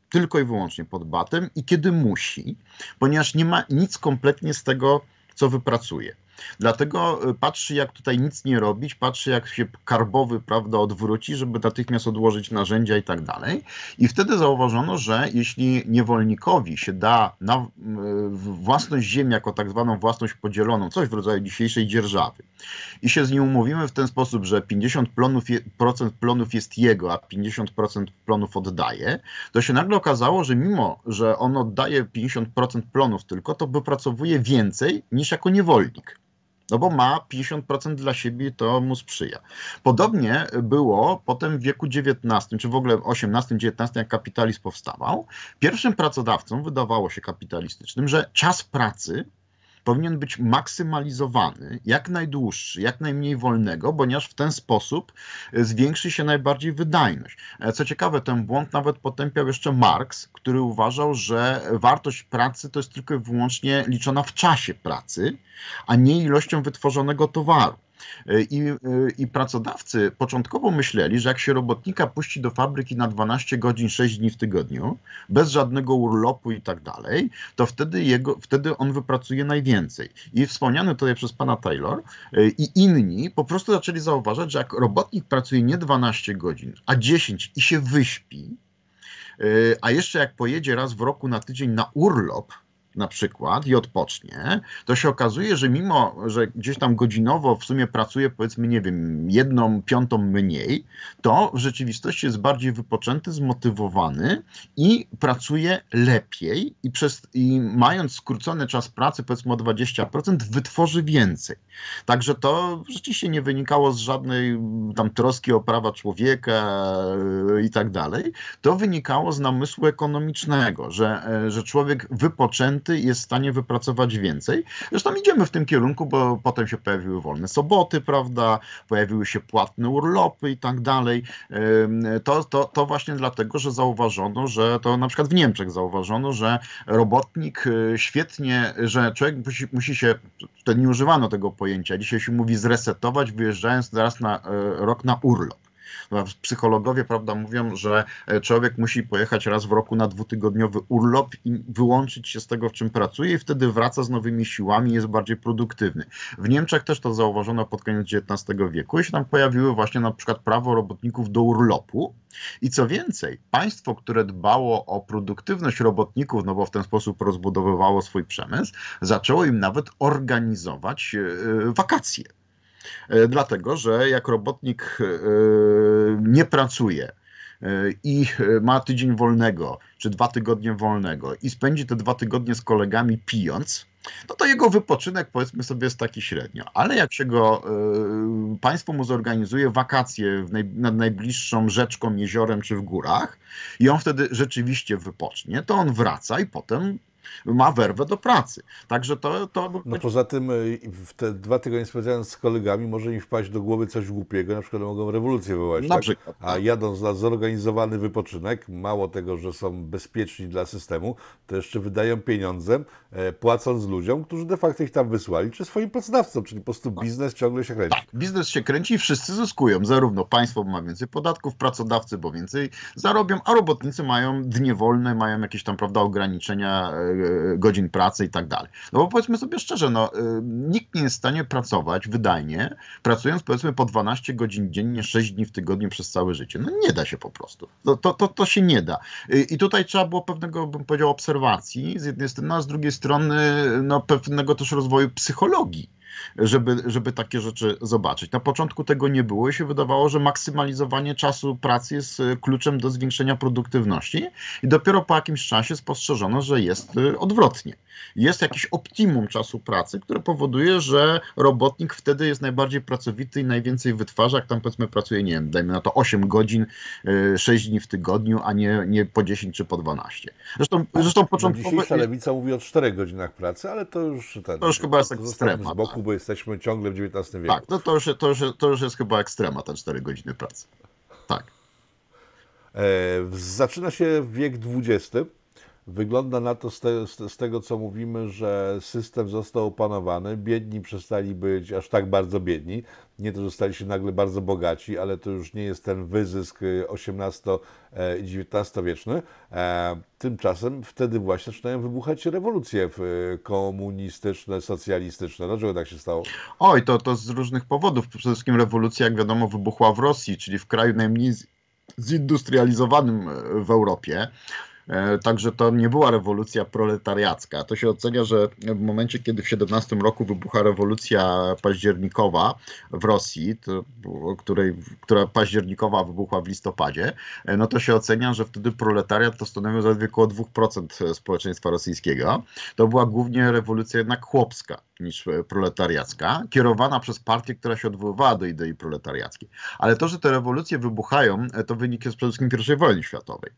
tylko i wyłącznie pod batem i kiedy musi, ponieważ nie ma nic kompletnie z tego, co wypracuje. Dlatego e, patrzy, jak tutaj nic nie robić, patrzy, jak się karbowy, prawda, odwróci, żeby natychmiast odłożyć narzędzia i tak dalej. I wtedy zauważono, że jeśli niewolnikowi się da na własność ziemi jako tak zwaną własność podzieloną, coś w rodzaju dzisiejszej dzierżawy, i się z nim umówimy w ten sposób, że 50% plonów, je, procent plonów jest jego, a 50% plonów oddaje, to się nagle okazało, że mimo, że on oddaje 50% plonów tylko, to wypracowuje więcej niż jako niewolnik no bo ma 50% dla siebie to mu sprzyja. Podobnie było potem w wieku XIX, czy w ogóle XVIII-XIX, jak kapitalizm powstawał. Pierwszym pracodawcom wydawało się kapitalistycznym, że czas pracy powinien być maksymalizowany, jak najdłuższy, jak najmniej wolnego, ponieważ w ten sposób e, zwiększy się najbardziej wydajność. E, co ciekawe, ten błąd nawet potępiał jeszcze Marx, który uważał, że wartość pracy to jest tylko i wyłącznie liczona w czasie pracy, a nie ilością wytworzonego towaru. E, I, e, I pracodawcy początkowo myśleli, że jak się robotnika puści do fabryki na 12 godzin 6 dni w tygodniu, bez żadnego urlopu i tak dalej, to wtedy, jego, wtedy on wypracuje najwięcej. I wspomniany tutaj przez pana Taylor e, i inni po prostu zaczęli zauważać, że jak robotnik pracuje nie 12 godzin, a 10 i się wyśpi, a jeszcze jak pojedzie raz w roku na tydzień na urlop, na przykład i odpocznie, to się okazuje, że mimo, że gdzieś tam godzinowo w sumie pracuje powiedzmy, nie wiem, jedną piątą mniej, to w rzeczywistości jest bardziej wypoczęty, zmotywowany i pracuje lepiej i, przez, i mając skrócony czas pracy powiedzmy o 20% wytworzy więcej. Także to rzeczywiście nie wynikało z żadnej tam troski o prawa człowieka yy, i tak dalej. To wynikało z namysłu ekonomicznego, że, e, że człowiek wypoczęty jest w stanie wypracować więcej. Zresztą idziemy w tym kierunku, bo potem się pojawiły wolne soboty, prawda, pojawiły się płatne urlopy i tak dalej. To, to, to właśnie dlatego, że zauważono, że to na przykład w Niemczech zauważono, że robotnik y, świetnie, że człowiek musi, musi się, wtedy nie używano tego pojęcia, dzisiaj się mówi zresetować, wyjeżdżając zaraz na y, rok na urlop. No psychologowie prawda, mówią, że e, człowiek musi pojechać raz w roku na dwutygodniowy urlop i wyłączyć się z tego, w czym pracuje i wtedy wraca z nowymi siłami, jest bardziej produktywny. W Niemczech też to zauważono pod koniec XIX wieku i się tam pojawiły właśnie na przykład prawo robotników do urlopu, i co więcej, państwo, które dbało o produktywność robotników, no bo w ten sposób rozbudowywało swój przemysł, zaczęło im nawet organizować e, e, wakacje. E, dlatego że jak robotnik e, nie pracuje, e, i ma tydzień wolnego, czy dwa tygodnie wolnego, i spędzi te dwa tygodnie z kolegami pijąc, no to jego wypoczynek powiedzmy sobie jest taki średnio. Ale jak się go y, państwo mu zorganizuje wakacje w naj, nad najbliższą rzeczką, jeziorem czy w górach i on wtedy rzeczywiście wypocznie, to on wraca i potem ma werwę do pracy.
Także to... to... No poza tym y, w te dwa tygodnie spędzając z kolegami może im wpaść do głowy coś głupiego, na przykład mogą rewolucję wywołać. Na tak? przykład. A tak. jadąc na zorganizowany wypoczynek, mało tego, że są bezpieczni dla systemu, to jeszcze wydają pieniądze, e, płacąc ludziom, którzy de facto ich tam wysłali, czy swoim pracodawcom, czyli po prostu tak. biznes ciągle się kręci. Tak,
biznes się kręci i wszyscy zyskują. Zarówno państwo ma więcej podatków, pracodawcy, bo więcej zarobią, a robotnicy mają dnie wolne, mają jakieś tam, prawda, ograniczenia e, E, godzin pracy i tak dalej. No bo powiedzmy sobie szczerze, no, e, nikt nie jest w stanie pracować wydajnie, pracując powiedzmy po 12 godzin dziennie, 6 dni w tygodniu przez całe życie. No nie da się po prostu. To, no to, to, to się nie da. E, I tutaj trzeba było pewnego, bym powiedział, obserwacji z jednej strony, no, a z drugiej strony no, pewnego też rozwoju psychologii żeby, żeby takie rzeczy zobaczyć. Na początku tego nie było i się wydawało, że maksymalizowanie czasu pracy jest e, kluczem do zwiększenia produktywności i dopiero po jakimś czasie spostrzeżono, że jest e, odwrotnie. Jest jakiś optimum czasu pracy, które powoduje, że robotnik wtedy jest najbardziej pracowity i najwięcej wytwarza, jak tam powiedzmy pracuje, nie wiem, dajmy na to 8 godzin, 6 e, dni w tygodniu, a nie, nie po 10 czy po 12. Zresztą,
tak, zresztą no początkowo... Dzisiejsza lewica mówi o 4 godzinach pracy, ale to już... Ten, to już chyba jest tak Z boku, bo jesteśmy ciągle w XIX wieku. Tak, no to, już, to, już, to już jest chyba ekstrema, te 4 godziny pracy. Tak. E, zaczyna się wiek XX Wygląda na to z, te, z, tego, co mówimy, że system został opanowany, biedni przestali być aż tak bardzo biedni. Nie to, że stali się nagle bardzo bogaci, ale to już nie jest ten wyzysk XVIII y, e, i XIX wieczny. E, tymczasem wtedy właśnie zaczynają wybuchać rewolucje y, komunistyczne, socjalistyczne. Dlaczego tak się stało?
Oj, to, to z różnych powodów. Przede wszystkim rewolucja, jak wiadomo, wybuchła w Rosji, czyli w kraju najmniej zindustrializowanym e, w Europie. E, także to nie była rewolucja proletariacka. To się ocenia, że w momencie, kiedy w 17 roku wybucha rewolucja październikowa w Rosji, to, której, która październikowa wybuchła w listopadzie, e, no to się ocenia, że wtedy proletariat to stanowił zaledwie około 2% społeczeństwa rosyjskiego. To była głównie rewolucja jednak chłopska niż e, proletariacka, kierowana przez partię, która się odwoływała do idei proletariackiej. Ale to, że te rewolucje wybuchają, to wynik jest przede wszystkim I wojny światowej.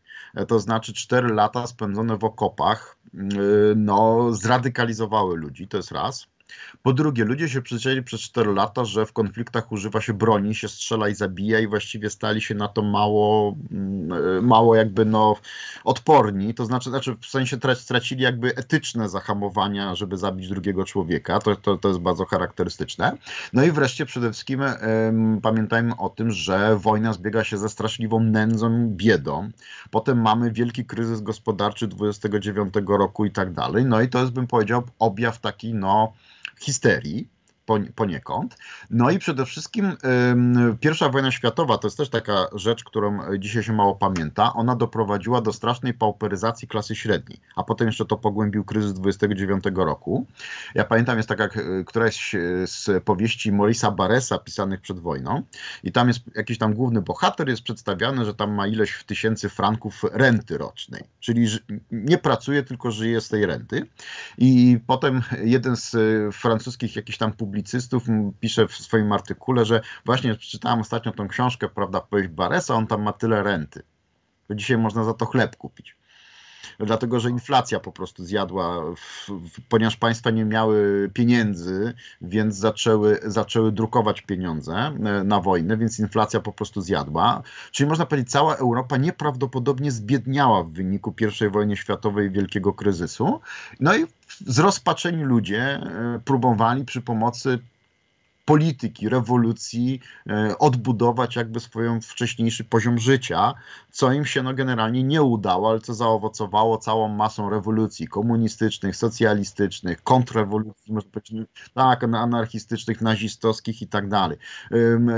To znaczy cztery 4 lata spędzone w okopach y, no, zradykalizowały ludzi, to jest raz. Po drugie, ludzie się przyzwyczaili przez 4 lata, że w konfliktach używa się broni, się strzela i zabija i właściwie stali się na to mało, mm, mało jakby no odporni, to znaczy, znaczy w sensie stracili jakby etyczne zahamowania, żeby zabić drugiego człowieka, to, to, to jest bardzo charakterystyczne. No i wreszcie przede wszystkim ym, pamiętajmy o tym, że wojna zbiega się ze straszliwą nędzą, biedą. Potem mamy wielki kryzys gospodarczy 29 roku i tak dalej. No i to jest, bym powiedział, objaw taki, no, histerii, poniekąd. No i przede wszystkim pierwsza wojna światowa to jest też taka rzecz, którą dzisiaj się mało pamięta. Ona doprowadziła do strasznej pauperyzacji klasy średniej, a potem jeszcze to pogłębił kryzys 29 roku. Ja pamiętam, jest taka e, któraś z powieści Morisa Baresa pisanych przed wojną i tam jest jakiś tam główny bohater, jest przedstawiany, że tam ma ileś w tysięcy franków renty rocznej, czyli nie pracuje, tylko żyje z tej renty. I potem jeden z e, francuskich jakichś tam publicznych publicystów pisze w swoim artykule, że właśnie przeczytałem ostatnio tą książkę, prawda, powieść Baresa, on tam ma tyle renty. To dzisiaj można za to chleb kupić dlatego że inflacja po prostu zjadła, w, w, ponieważ państwa nie miały pieniędzy, więc zaczęły, zaczęły drukować pieniądze e, na wojnę, więc inflacja po prostu zjadła. Czyli można powiedzieć, cała Europa nieprawdopodobnie zbiedniała w wyniku I wojny światowej i wielkiego kryzysu. No i zrozpaczeni ludzie e, próbowali przy pomocy polityki, rewolucji, e, odbudować jakby swoją wcześniejszy poziom życia, co im się no generalnie nie udało, ale co zaowocowało całą masą rewolucji komunistycznych, socjalistycznych, kontrrewolucji, może powiedzieć, tak, anarchistycznych, nazistowskich i tak dalej.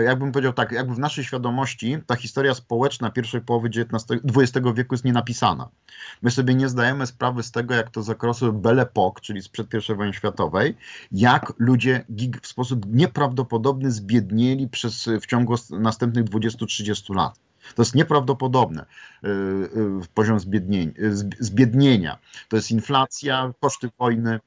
Jakbym powiedział tak, jakby w naszej świadomości ta historia społeczna pierwszej połowy XIX, XX wieku jest nienapisana. My sobie nie zdajemy sprawy z tego, jak to z okresu Belle Epoque, czyli sprzed I wojny światowej, jak ludzie w sposób nieprawidłowy prawdopodobny zbiednieli przez, y, w ciągu następnych 20-30 lat. To jest nieprawdopodobne yy, yy, poziom zbiednień, y, zbiednienia. To jest inflacja, koszty wojny.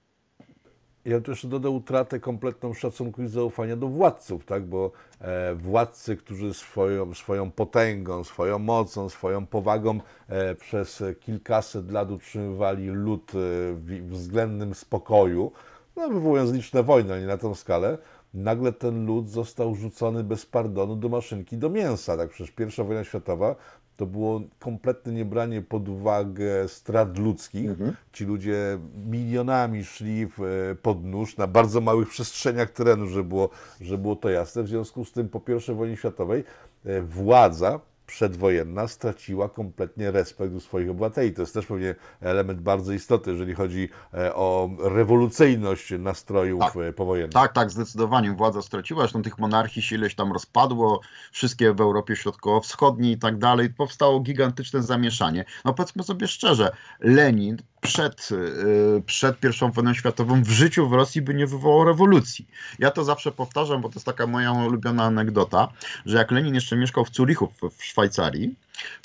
Ja też dodam utratę kompletną szacunku i zaufania do władców, tak? bo e, władcy, którzy swoją, swoją potęgą, swoją mocą, swoją powagą e, przez kilkaset lat utrzymywali lud e, w względnym spokoju, no, wywołując liczne wojny, ale nie na tą skalę, nagle ten lud został rzucony bez pardonu do maszynki do mięsa. Tak przecież pierwsza wojna światowa to było kompletne niebranie pod uwagę strat ludzkich. Mhm. Ci ludzie milionami szli e, pod nóż na bardzo małych przestrzeniach terenu, żeby było, żeby było to jasne. W związku z tym po I wojnie światowej e, władza przedwojenna straciła kompletnie respekt u swoich obywateli. To jest też pewnie element bardzo istotny, jeżeli chodzi e, o rewolucyjność nastrojów tak, e, powojennych. Tak, tak, zdecydowanie władza straciła, zresztą tych monarchii się
ileś tam rozpadło, wszystkie w Europie Środkowo-Wschodniej i tak dalej, powstało gigantyczne zamieszanie. No powiedzmy sobie szczerze, Lenin przed, y, przed I wojną światową w życiu w Rosji by nie wywołał rewolucji. Ja to zawsze powtarzam, bo to jest taka moja ulubiona anegdota, że jak Lenin jeszcze mieszkał w Curichu w Szwajcarii,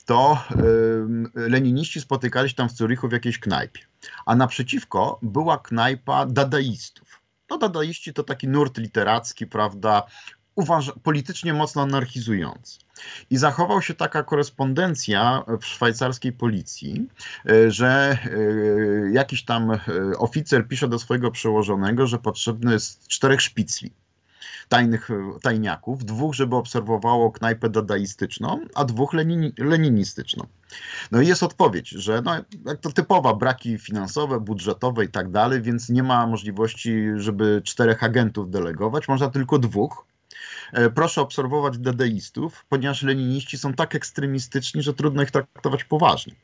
to y, leniniści spotykali się tam w Curichu w jakiejś knajpie, a naprzeciwko była knajpa dadaistów. No, dadaiści to taki nurt literacki, prawda, uważa, politycznie mocno anarchizujący. I zachował się taka korespondencja w szwajcarskiej policji, e, że e, jakiś tam e, oficer pisze do swojego przełożonego, że potrzebny jest czterech szpicli tajnych tajniaków, dwóch, żeby obserwowało knajpę dadaistyczną, a dwóch lenin, leninistyczną. No i jest odpowiedź, że no, to typowa braki finansowe, budżetowe i tak dalej, więc nie ma możliwości, żeby czterech agentów delegować, można tylko dwóch, E, proszę obserwować dedeistów, ponieważ leniniści są tak ekstremistyczni, że trudno ich traktować poważnie.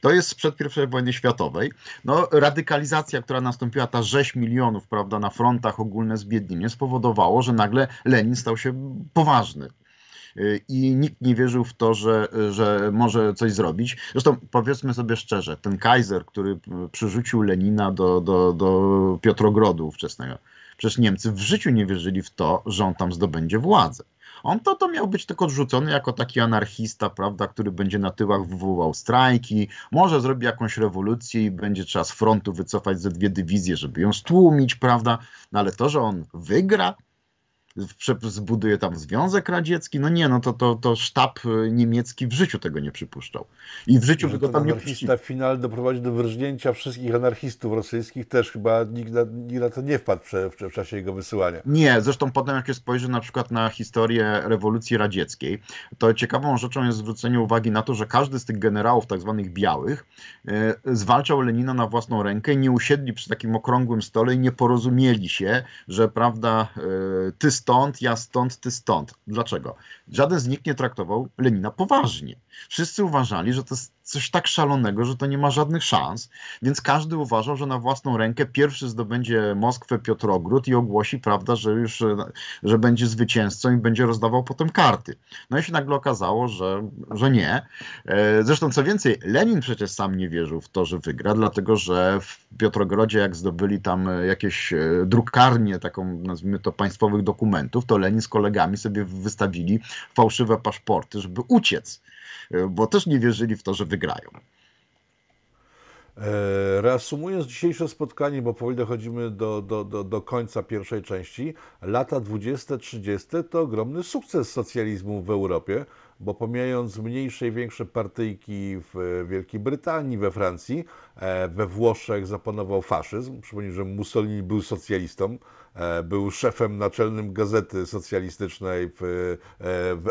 To jest sprzed I wojny światowej. No, radykalizacja, która nastąpiła, ta rzeź milionów prawda, na frontach, ogólne zbiednienie, spowodowało, że nagle Lenin stał się poważny e, i nikt nie wierzył w to, że, że może coś zrobić. Zresztą powiedzmy sobie szczerze, ten Kaiser, który przerzucił Lenina do, do, do Piotrogrodu ówczesnego, Przecież Niemcy w życiu nie wierzyli w to, że on tam zdobędzie władzę. On to, to miał być tylko odrzucony jako taki anarchista, prawda, który będzie na tyłach wywołał strajki, może zrobi jakąś rewolucję i będzie trzeba z frontu wycofać ze dwie dywizje, żeby ją stłumić, prawda, no ale to, że on wygra, zbuduje tam Związek Radziecki. No nie, no to, to, to sztab y, niemiecki w życiu tego nie przypuszczał. I w życiu by no go tam nie przypuszczał.
w final doprowadzi do wyrżnięcia wszystkich anarchistów rosyjskich, też chyba nikt na, nikt na to nie wpadł w, w czasie jego wysyłania.
Nie, zresztą potem jak się spojrzy na przykład na historię rewolucji radzieckiej, to ciekawą rzeczą jest zwrócenie uwagi na to, że każdy z tych generałów tak zwanych białych y, zwalczał Lenina na własną rękę, nie usiedli przy takim okrągłym stole i nie porozumieli się, że prawda, y, ty stąd, ja stąd, ty stąd. Dlaczego? Żaden z nich nie traktował Lenina poważnie. Wszyscy uważali, że to jest coś tak szalonego, że to nie ma żadnych szans. Więc każdy uważał, że na własną rękę pierwszy zdobędzie Moskwę Piotrogród i ogłosi, prawda, że już że będzie zwycięzcą i będzie rozdawał potem karty. No i się nagle okazało, że, że nie. E, zresztą co więcej, Lenin przecież sam nie wierzył w to, że wygra, dlatego że w Piotrogrodzie, jak zdobyli tam e, jakieś e, drukarnię, taką nazwijmy to państwowych dokumentów, to Lenin z kolegami sobie wystawili fałszywe paszporty, żeby uciec. E, bo też nie wierzyli w to, że wygrają.
E, reasumując dzisiejsze spotkanie, bo powoli dochodzimy do, do, do, do końca pierwszej części, lata 20-30 to ogromny sukces socjalizmu w Europie bo pomijając mniejsze i większe partyjki w Wielkiej Brytanii, we Francji, e, we Włoszech zapanował faszyzm. Przypomnij, że Mussolini był socjalistą, e, był szefem naczelnym gazety socjalistycznej e,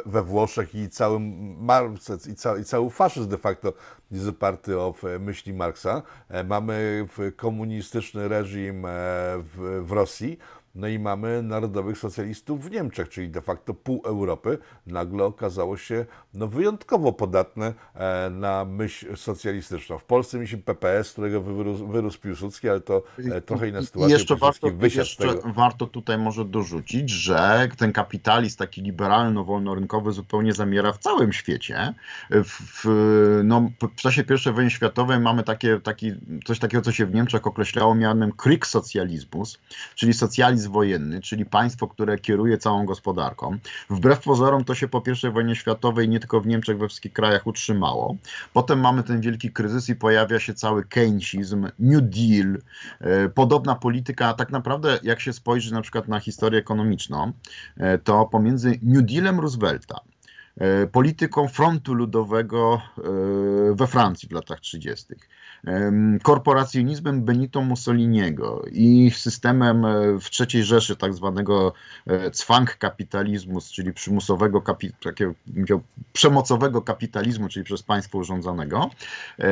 we Włoszech i cały, Marx, i, ca, i cały faszyzm de facto jest oparty o myśli Marksa. Mamy komunistyczny reżim w Rosji. No i mamy narodowych socjalistów w Niemczech, czyli de facto pół Europy nagle okazało się no, wyjątkowo podatne e, na myśl socjalistyczną. W Polsce mieliśmy PPS, którego wyrósł, wyrósł Piłsudski, ale to e, trochę inna sytuacja. I jeszcze warto, jeszcze
warto tutaj może dorzucić, że ten kapitalizm taki liberalno-wolnorynkowy zupełnie zamiera w całym świecie. W, no, w czasie I wojny światowej mamy takie, taki, coś takiego, co się w Niemczech określało mianem Krieg socjalizmus, czyli socjalizm państw wojenny, czyli państwo, które kieruje całą gospodarką. Wbrew pozorom to się po I wojnie światowej nie tylko w Niemczech, we wszystkich krajach utrzymało. Potem mamy ten wielki kryzys i pojawia się cały Keynesizm, New Deal, e, podobna polityka. Tak naprawdę, jak się spojrzy na przykład na historię ekonomiczną, e, to pomiędzy New Dealem Roosevelta, e, polityką frontu ludowego we Francji w latach 30 korporacjonizmem Benito Mussoliniego i systemem e, w III Rzeszy tak zwanego e, cwang kapitalizmu, czyli przymusowego, kapi takiego, przemocowego kapitalizmu, czyli przez państwo urządzonego, e,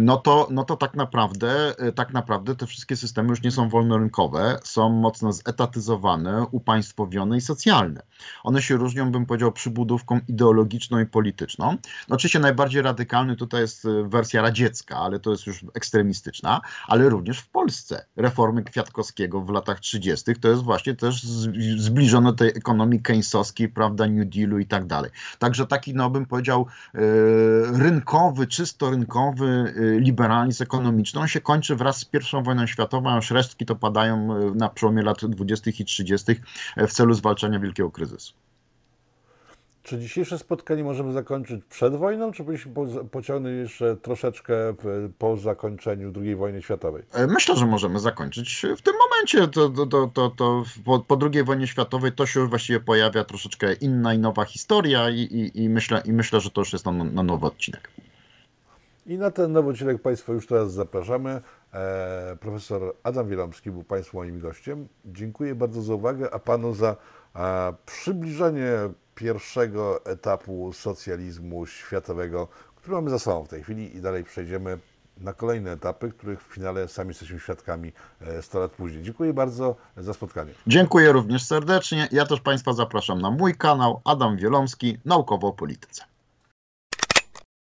no to, no to tak naprawdę tak naprawdę te wszystkie systemy już nie są wolnorynkowe, są mocno zetatyzowane, upaństwowione i socjalne. One się różnią, bym powiedział, przybudówką ideologiczną i polityczną. No, oczywiście najbardziej radykalny tutaj jest wersja radziecka, ale to jest już ekstremistyczna, ale również w Polsce. Reformy Kwiatkowskiego w latach 30. to jest właśnie też zbliżone tej ekonomii keynesowskiej, prawda, New Dealu i tak dalej. Także taki, no bym powiedział, e, rynkowy, czysto rynkowy e, liberalizm ekonomiczny, on się kończy wraz z I wojną światową, a resztki to padają e, na przełomie lat 20. i 30. w celu zwalczania wielkiego kryzysu.
Czy dzisiejsze spotkanie możemy zakończyć przed wojną, czy powinniśmy pociągnąć jeszcze troszeczkę po zakończeniu II wojny światowej?
E, myślę, że możemy zakończyć w tym momencie. To, to, to, to po, po, II wojnie światowej to się właściwie pojawia troszeczkę inna i nowa historia i, i, i, myślę, i myślę, że to już jest na, na nowy odcinek.
I na ten nowy odcinek Państwa już teraz zapraszamy. E, profesor Adam Wielomski był Państwu moim gościem. Dziękuję bardzo za uwagę, a Panu za Przybliżenie pierwszego etapu socjalizmu światowego, który mamy za sobą w tej chwili i dalej przejdziemy na kolejne etapy, których w finale sami jesteśmy świadkami 100 e, lat później. Dziękuję bardzo za spotkanie.
Dziękuję również serdecznie. Ja też Państwa zapraszam na mój kanał Adam Wielomski, Naukowo o Polityce.